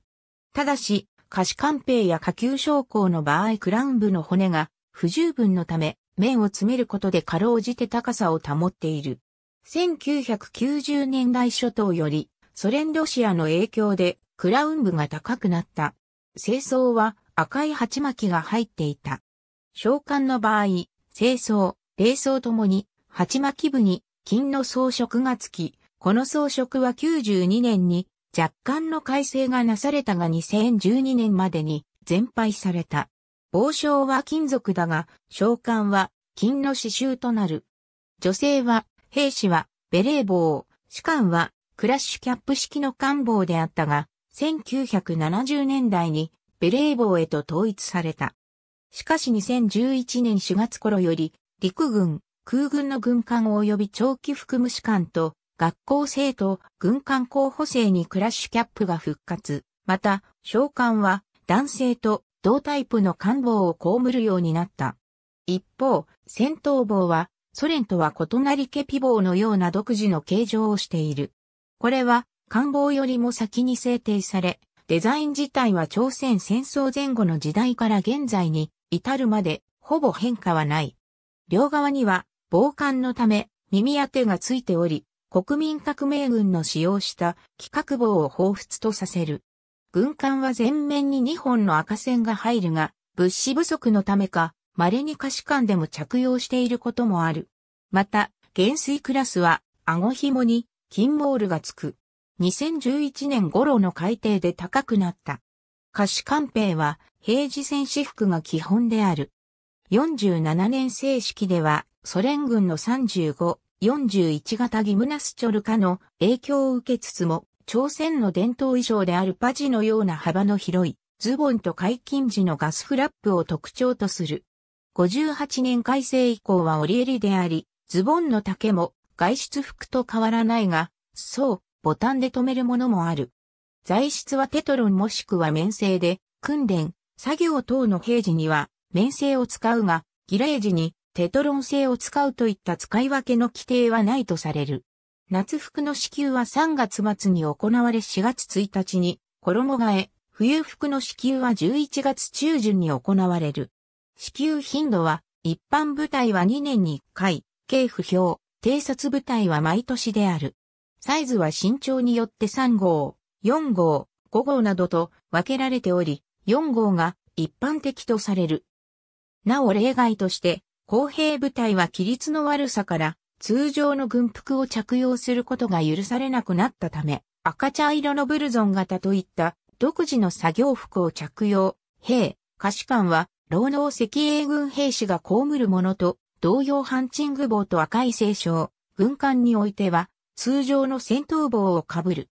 ただし、菓子官兵や下級商工の場合クラウン部の骨が不十分のため、面を詰めることでかろうじて高さを保っている。1990年代初頭より、ソ連ロシアの影響でクラウン部が高くなった。清掃は赤い鉢巻きが入っていた。召喚の場合、清掃、冷装ともに、鉢巻き部に金の装飾がつき、この装飾は92年に若干の改正がなされたが2012年までに全廃された。王将は金属だが、召喚は金の刺繍となる。女性は、兵士は、ベレー帽、士官は、クラッシュキャップ式の官帽であったが、1970年代にベレー帽へと統一された。しかし2011年4月頃より、陸軍、空軍の軍艦及び長期服務士官と学校生と軍艦候補生にクラッシュキャップが復活。また、将官は男性と同タイプの官房を被るようになった。一方、戦闘棒はソ連とは異なりケピ棒のような独自の形状をしている。これは官房よりも先に制定され、デザイン自体は朝鮮戦争前後の時代から現在に至るまでほぼ変化はない。両側には防寒のため耳当てがついており、国民革命軍の使用した規格棒を彷彿とさせる。軍艦は前面に2本の赤線が入るが、物資不足のためか、稀に可視艦でも着用していることもある。また、減水クラスは、顎紐に、金ボールがつく。2011年頃の改定で高くなった。可視艦兵は、平時戦士服が基本である。47年正式では、ソ連軍の35、41型ギムナスチョルカの影響を受けつつも、朝鮮の伝統衣装であるパジのような幅の広い、ズボンと解禁時のガスフラップを特徴とする。58年改正以降は折襟であり、ズボンの丈も外出服と変わらないが、そう、ボタンで留めるものもある。材質はテトロンもしくは綿製で、訓練、作業等の平時には綿製を使うが、レージにテトロン製を使うといった使い分けの規定はないとされる。夏服の支給は3月末に行われ4月1日に衣替え、冬服の支給は11月中旬に行われる。支給頻度は一般部隊は2年に1回、計不評、偵察部隊は毎年である。サイズは身長によって3号、4号、5号などと分けられており、4号が一般的とされる。なお例外として、公平部隊は規律の悪さから通常の軍服を着用することが許されなくなったため、赤茶色のブルゾン型といった独自の作業服を着用、兵、歌士官は労働赤英軍兵士が被るものと同様ハンチング棒と赤い聖章、軍艦においては通常の戦闘棒を被る。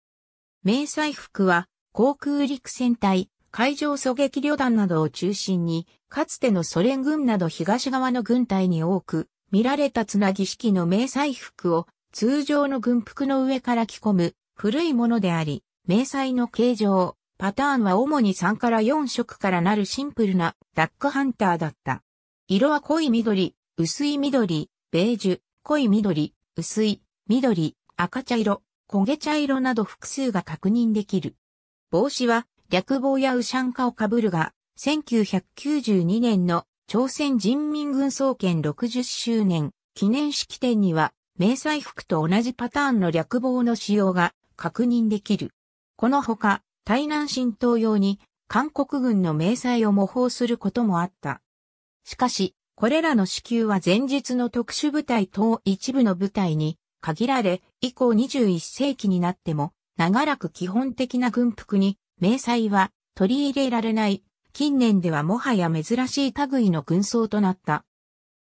迷彩服は航空陸戦隊、海上狙撃旅団などを中心に、かつてのソ連軍など東側の軍隊に多く、見られたつなぎ式の迷彩服を通常の軍服の上から着込む古いものであり、迷彩の形状、パターンは主に3から4色からなるシンプルなダックハンターだった。色は濃い緑、薄い緑、ベージュ、濃い緑、薄い、緑、赤茶色、焦げ茶色など複数が確認できる。帽子は逆棒やウシャンカをかぶるが、1992年の朝鮮人民軍創建60周年記念式典には、迷彩服と同じパターンの略帽の使用が確認できる。このほか、台南新東用に韓国軍の迷彩を模倣することもあった。しかし、これらの支給は前日の特殊部隊等一部の部隊に限られ、以降21世紀になっても、長らく基本的な軍服に迷彩は取り入れられない、近年ではもはや珍しい類の軍装となった。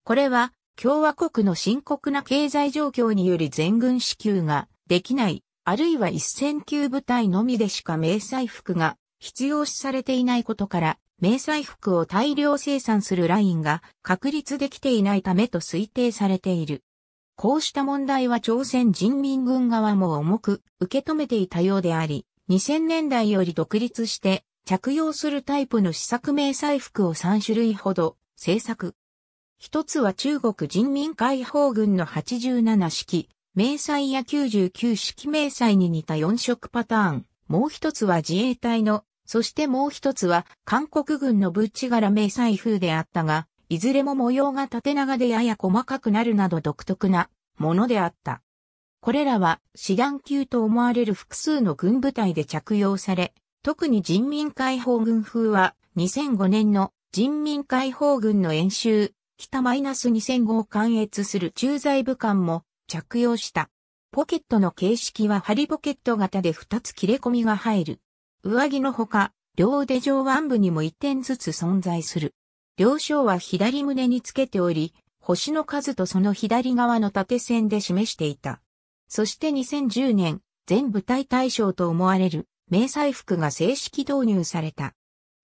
これは共和国の深刻な経済状況により全軍支給ができない、あるいは一戦級部隊のみでしか迷彩服が必要視されていないことから、迷彩服を大量生産するラインが確立できていないためと推定されている。こうした問題は朝鮮人民軍側も重く受け止めていたようであり、2000年代より独立して着用するタイプの試作迷彩服を3種類ほど製作。一つは中国人民解放軍の87式、迷彩や99式迷彩に似た4色パターン。もう一つは自衛隊の、そしてもう一つは韓国軍のブッチ柄迷彩風であったが、いずれも模様が縦長でやや細かくなるなど独特なものであった。これらは師団級と思われる複数の軍部隊で着用され、特に人民解放軍風は2005年の人民解放軍の演習、北 -2005 を関越する駐在部官も着用した。ポケットの形式は針ポケット型で2つ切れ込みが入る。上着のほか、両腕上腕部にも1点ずつ存在する。両章は左胸につけており、星の数とその左側の縦線で示していた。そして2010年、全部隊対象と思われる、迷彩服が正式導入された。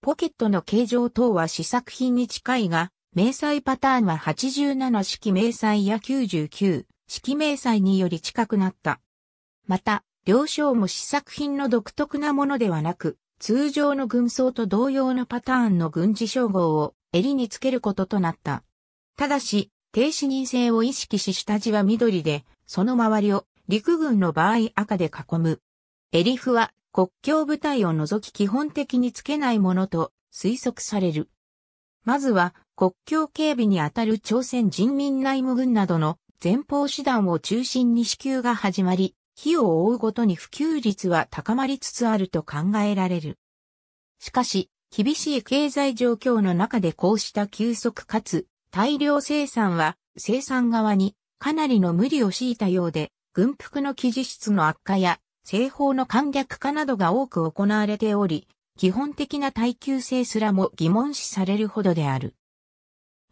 ポケットの形状等は試作品に近いが、迷彩パターンは87式迷彩や99式迷彩により近くなった。また、両賞も試作品の独特なものではなく、通常の軍装と同様のパターンの軍事称号を襟につけることとなった。ただし、停止認性を意識し下地は緑で、その周りを陸軍の場合赤で囲む。エリフは国境部隊を除き基本的につけないものと推測される。まずは国境警備にあたる朝鮮人民内務軍などの前方手段を中心に支給が始まり、日を追うごとに普及率は高まりつつあると考えられる。しかし、厳しい経済状況の中でこうした急速かつ大量生産は生産側にかなりの無理を強いたようで、軍服の記事質の悪化や、製法の簡略化などが多く行われており、基本的な耐久性すらも疑問視されるほどである。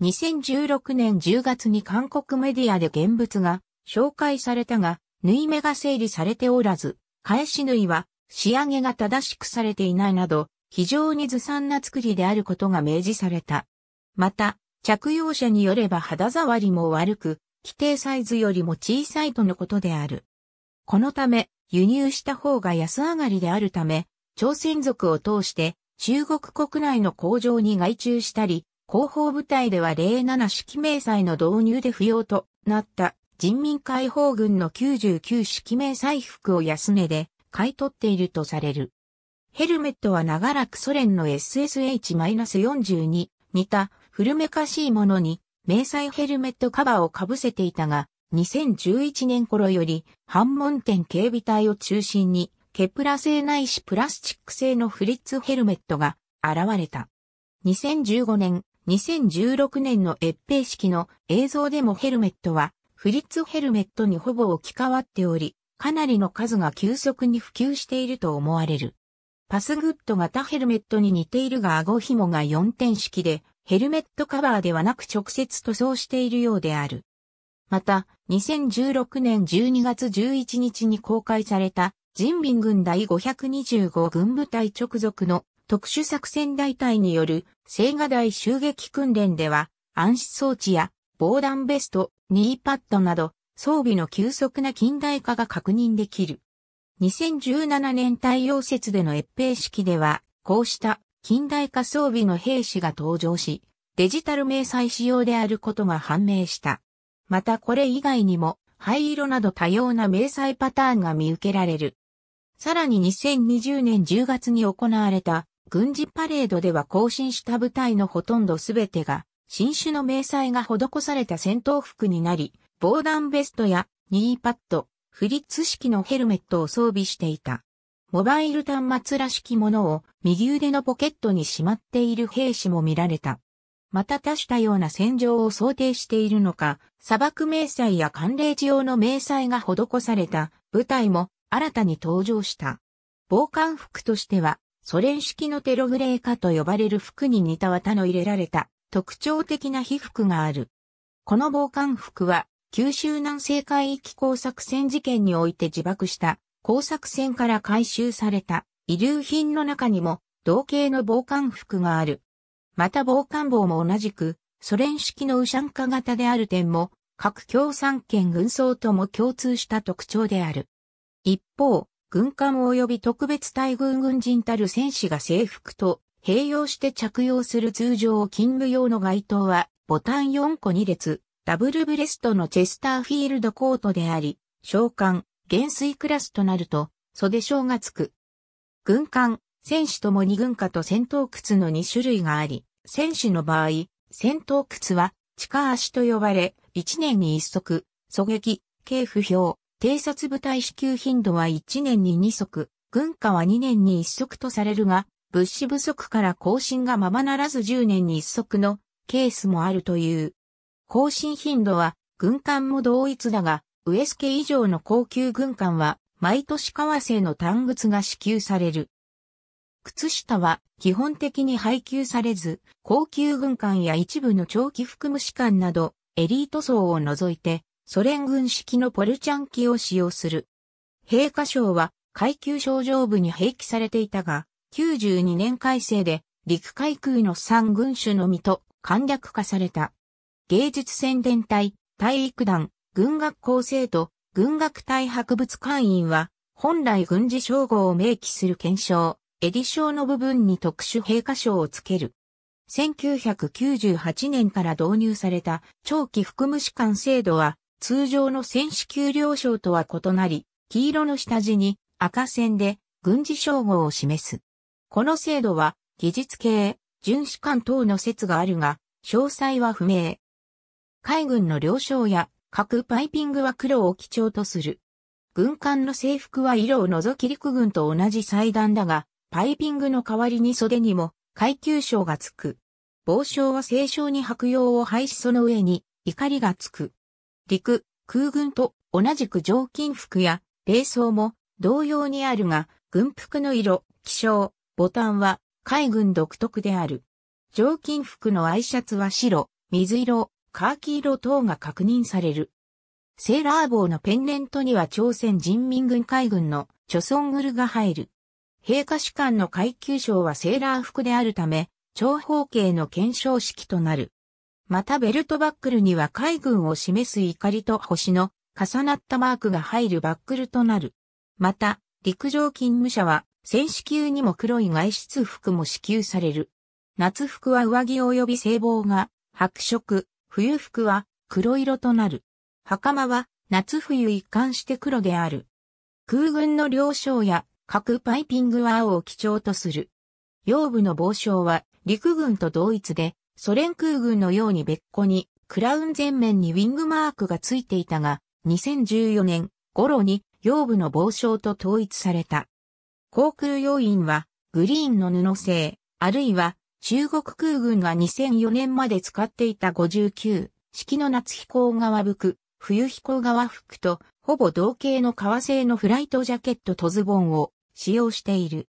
2016年10月に韓国メディアで現物が紹介されたが、縫い目が整理されておらず、返し縫いは仕上げが正しくされていないなど、非常にずさんな作りであることが明示された。また、着用者によれば肌触りも悪く、規定サイズよりも小さいとのことである。このため、輸入した方が安上がりであるため、朝鮮族を通して中国国内の工場に外注したり、広報部隊では07式迷彩の導入で不要となった人民解放軍の99式迷彩服を安値で買い取っているとされる。ヘルメットは長らくソ連の SSH-42 似た古めかしいものに迷彩ヘルメットカバーをかぶせていたが、2011年頃より、反門店警備隊を中心に、ケプラ製ないしプラスチック製のフリッツヘルメットが現れた。2015年、2016年の閲兵式の映像でもヘルメットは、フリッツヘルメットにほぼ置き換わっており、かなりの数が急速に普及していると思われる。パスグッド型ヘルメットに似ているが顎紐が4点式で、ヘルメットカバーではなく直接塗装しているようである。また、2016年12月11日に公開された、人民軍第525軍部隊直属の特殊作戦大隊による青瓦台襲撃訓練では、暗視装置や防弾ベスト、ニーパッドなど、装備の急速な近代化が確認できる。2017年太陽節での閲兵式では、こうした近代化装備の兵士が登場し、デジタル迷彩仕様であることが判明した。またこれ以外にも、灰色など多様な迷彩パターンが見受けられる。さらに2020年10月に行われた軍事パレードでは更新した部隊のほとんどすべてが、新種の迷彩が施された戦闘服になり、防弾ベストやニーパッド、フリッツ式のヘルメットを装備していた。モバイル端末らしきものを右腕のポケットにしまっている兵士も見られた。また多種多様な戦場を想定しているのか、砂漠迷彩や寒冷地用の迷彩が施された部隊も新たに登場した。防寒服としては、ソ連式のテログレー化と呼ばれる服に似た綿の入れられた特徴的な被服がある。この防寒服は、九州南西海域工作戦事件において自爆した工作船から回収された遺留品の中にも同型の防寒服がある。また防寒棒も同じくソ連式のウシャンカ型である点も各共産圏軍装とも共通した特徴である。一方、軍艦及び特別待遇軍人たる戦士が制服と併用して着用する通常勤務用の街灯はボタン4個2列、ダブルブレストのチェスターフィールドコートであり、召喚、減衰クラスとなると、袖章がつく。軍艦、戦士ともに軍艦と戦闘靴の2種類があり、選手の場合、戦闘靴は、地下足と呼ばれ、1年に1足、狙撃、警不評、偵察部隊支給頻度は1年に2足、軍艦は2年に1足とされるが、物資不足から更新がままならず10年に1足のケースもあるという。更新頻度は軍艦も同一だが、上助以上の高級軍艦は、毎年革製の単靴が支給される。靴下は基本的に配給されず、高級軍艦や一部の長期服務士官など、エリート層を除いて、ソ連軍式のポルチャン機を使用する。陛下賞は階級症状部に併記されていたが、92年改正で陸海空の三軍種のみと簡略化された。芸術宣伝隊、体育団、軍学校生と軍学隊博物館員は、本来軍事称号を明記する検証、エディ賞の部分に特殊陛下賞をつける。1998年から導入された長期服務士官制度は、通常の戦士給料賞とは異なり、黄色の下地に赤線で軍事称号を示す。この制度は、技術系、巡視官等の説があるが、詳細は不明。海軍の了承や各パイピングは黒を基調とする。軍艦の制服は色を除き陸軍と同じ祭壇だが、パイピングの代わりに袖にも階級章がつく。帽章は清少に白用を廃止その上に怒りがつく。陸、空軍と同じく上勤服や礼装も同様にあるが、軍服の色、気象、ボタンは海軍独特である。上勤服のアイシャツは白、水色、カーキ色等が確認される。セーラー帽のペンネントには朝鮮人民軍海軍のチョソングルが入る。陛下士官の階級賞はセーラー服であるため、長方形の検証式となる。またベルトバックルには海軍を示す怒りと星の重なったマークが入るバックルとなる。また、陸上勤務者は戦士級にも黒い外出服も支給される。夏服は上着及び制帽が白色、冬服は黒色となる。袴は夏冬一貫して黒である。空軍の領章や各パイピングは青を基調とする。腰部の帽章は陸軍と同一で、ソ連空軍のように別個にクラウン前面にウィングマークがついていたが、2014年頃に腰部の帽章と統一された。航空要員はグリーンの布製、あるいは中国空軍が2004年まで使っていた59式の夏飛行側服、冬飛行側服とほぼ同型の革製のフライトジャケットとズボンを使用している。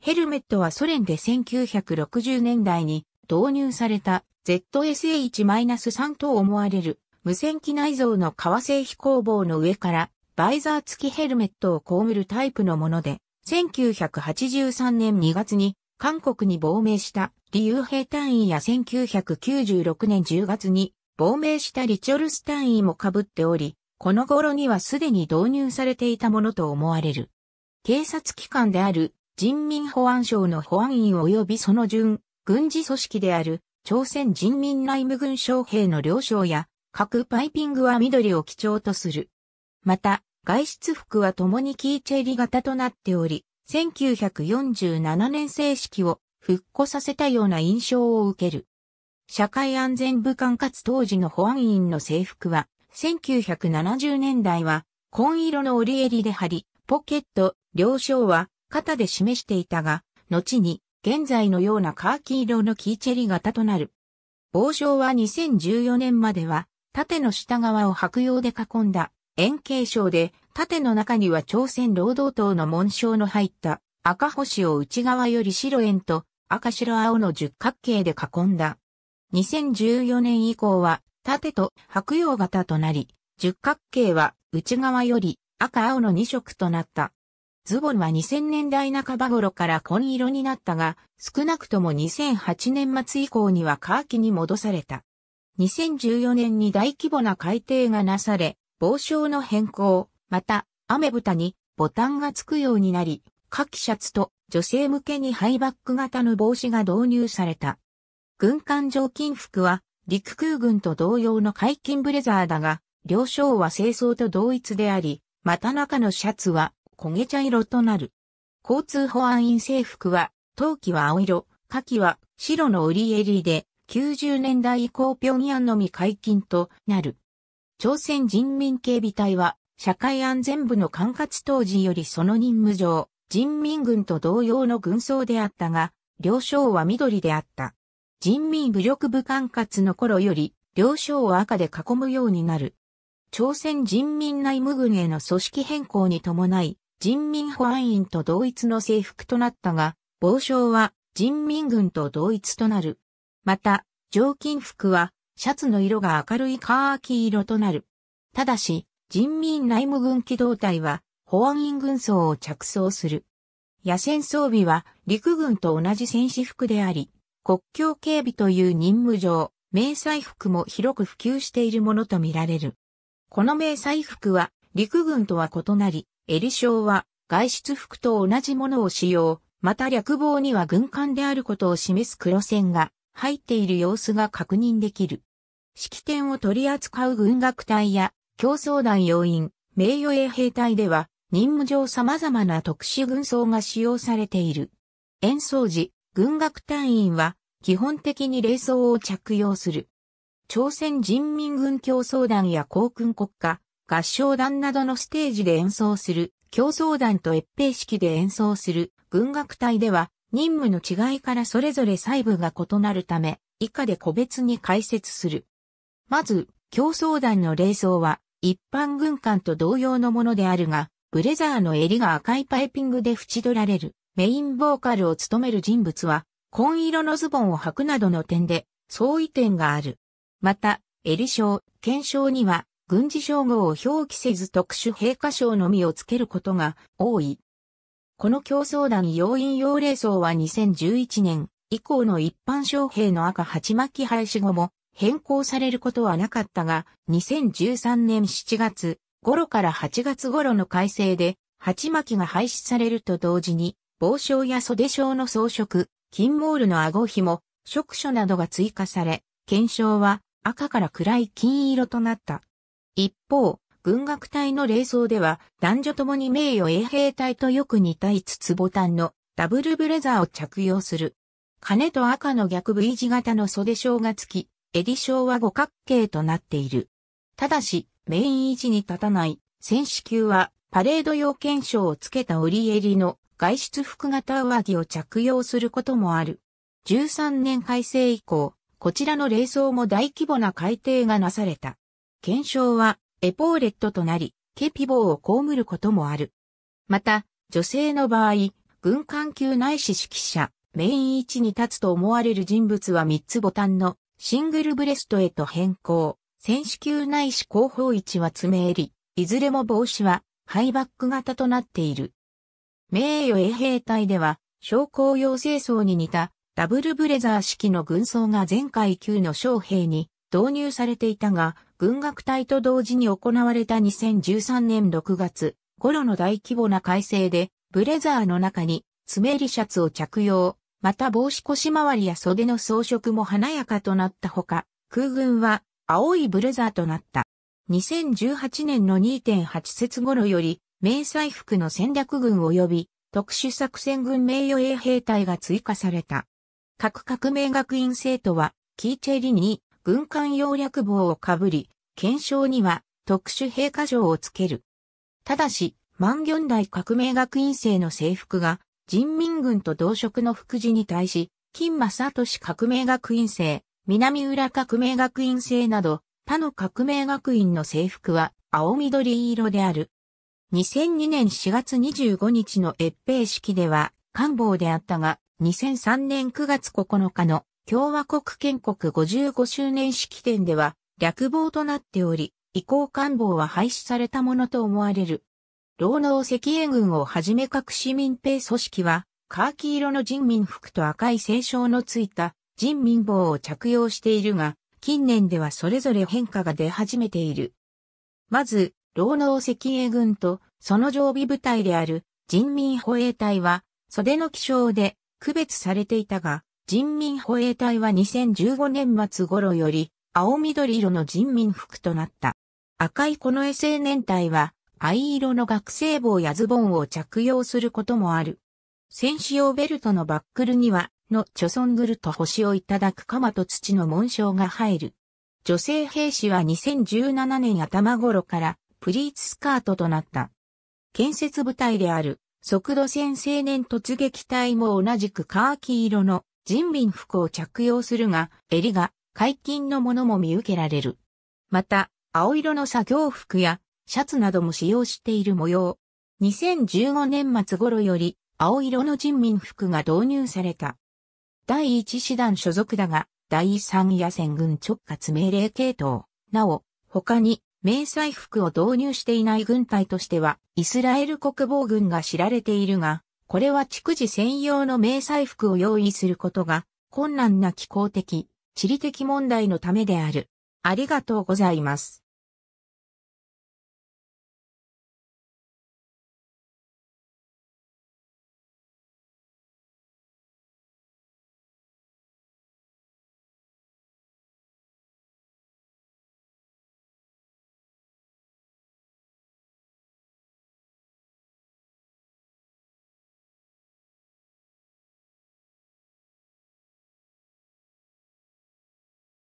ヘルメットはソ連で1960年代に導入された z s a 1 3と思われる無線機内蔵の革製飛行棒の上からバイザー付きヘルメットを被るタイプのもので1983年2月に韓国に亡命した李雄兵単位や1996年10月に亡命したリチョルス単位も被っており、この頃にはすでに導入されていたものと思われる。警察機関である人民保安省の保安員及びその準軍事組織である朝鮮人民内務軍将兵の了将や各パイピングは緑を基調とする。また、外出服は共にキーチェリ型となっており、1947年正式を復古させたような印象を受ける。社会安全部管轄当時の保安員の制服は、1970年代は紺色の折り襟で貼り、ポケット、両章は肩で示していたが、後に現在のようなカーキ色のキーチェリ型となる。帽章は2014年までは縦の下側を白用で囲んだ円形章で、縦の中には朝鮮労働党の紋章の入った赤星を内側より白円と赤白青の十角形で囲んだ。2014年以降は縦と白洋型となり、十角形は内側より赤青の二色となった。ズボンは2000年代半ば頃から紺色になったが、少なくとも2008年末以降にはカーキに戻された。2014年に大規模な改定がなされ、帽章の変更、また、雨蓋にボタンがつくようになり、夏季シャツと女性向けにハイバック型の帽子が導入された。軍艦上勤服は陸空軍と同様の解禁ブレザーだが、両章は清掃と同一であり、また中のシャツは焦げ茶色となる。交通保安員制服は、冬季は青色、夏季は白の折り襟で、90年代以降平壌のみ解禁となる。朝鮮人民警備隊は、社会安全部の管轄当時よりその任務上、人民軍と同様の軍装であったが、両将は緑であった。人民武力部管轄の頃より、両将を赤で囲むようになる。朝鮮人民内務軍への組織変更に伴い、人民保安院と同一の制服となったが、傍章は人民軍と同一となる。また、常勤服はシャツの色が明るいカーキ色となる。ただし、人民内務軍機動隊は、保安員軍装を着装する。野戦装備は陸軍と同じ戦士服であり、国境警備という任務上、迷彩服も広く普及しているものとみられる。この迷彩服は陸軍とは異なり、エリ章は外出服と同じものを使用、また略帽には軍艦であることを示す黒線が入っている様子が確認できる。式典を取り扱う軍楽隊や競争団要員、名誉衛兵隊では、任務上様々な特殊軍装が使用されている。演奏時、軍楽隊員は、基本的に礼装を着用する。朝鮮人民軍競争団や航空国家、合唱団などのステージで演奏する、競争団と越兵式で演奏する、軍楽隊では、任務の違いからそれぞれ細部が異なるため、以下で個別に解説する。まず、競争団の霊装は、一般軍艦と同様のものであるが、ブレザーの襟が赤いパイピングで縁取られる、メインボーカルを務める人物は、紺色のズボンを履くなどの点で、相違点がある。また、襟章、検章には、軍事称号を表記せず特殊陛下章のみをつけることが多い。この競争団要員用霊装は2011年以降の一般将兵の赤鉢巻廃止後も変更されることはなかったが、2013年7月頃から8月頃の改正で、鉢巻きが廃止されると同時に、帽章や袖章の装飾、金モールの顎紐、触手などが追加され、検証は赤から暗い金色となった。一方、軍楽隊の霊装では男女ともに名誉衛兵隊とよく似た5つボタンのダブルブレザーを着用する。金と赤の逆 V 字型の袖章が付き、エディショーは五角形となっている。ただし、メイン位置に立たない、戦士級は、パレード用検証をつけた折襟の外出服型上着を着用することもある。13年改正以降、こちらの冷蔵も大規模な改定がなされた。検証は、エポーレットとなり、ケピボーを被ることもある。また、女性の場合、軍艦級内視指揮者、メイン位置に立つと思われる人物は3つボタンのシングルブレストへと変更。選手級内視し後方位置は爪襟、いずれも帽子はハイバック型となっている。名誉衛兵隊では、将校用清掃に似たダブルブレザー式の軍装が前回級の将兵に導入されていたが、軍楽隊と同時に行われた2013年6月頃の大規模な改正で、ブレザーの中に爪襟シャツを着用、また帽子腰回りや袖の装飾も華やかとなったほか、空軍は青いブレザーとなった。2018年の2.8節頃より、迷彩服の戦略軍及び特殊作戦軍名誉衛兵隊が追加された。各革命学院生徒は、キーチェリに軍艦要略帽をかぶり、検証には特殊兵科状をつける。ただし、万元大革命学院生の制服が人民軍と同職の副次に対し、金正俊革命学院生、南浦革命学院生など、他の革命学院の制服は青緑色である。2002年4月25日の閲兵式では官房であったが、2003年9月9日の共和国建国55周年式典では略帽となっており、移行官房は廃止されたものと思われる。労農赤衛軍をはじめ各市民兵組織は、カーキ色の人民服と赤い清章のついた人民帽を着用しているが、近年ではそれぞれ変化が出始めている。まず、労農赤衛軍とその常備部隊である人民保衛隊は袖の気象で区別されていたが、人民保衛隊は2015年末頃より青緑色の人民服となった。赤いこの衛生年隊は藍色の学生帽やズボンを着用することもある。戦士用ベルトのバックルには、のチョソングルと星をいただく鎌と土の紋章が入る。女性兵士は2017年頭頃からプリーツスカートとなった。建設部隊である速度戦青年突撃隊も同じくカーキ色の人民服を着用するが、襟が解禁のものも見受けられる。また、青色の作業服やシャツなども使用している模様。2015年末頃より、青色の人民服が導入された。第一師団所属だが、第三野戦軍直轄命令系統。なお、他に、迷彩服を導入していない軍隊としては、イスラエル国防軍が知られているが、これは逐次専用の迷彩服を用意することが、困難な気候的、地理的問題のためである。ありがとうございます。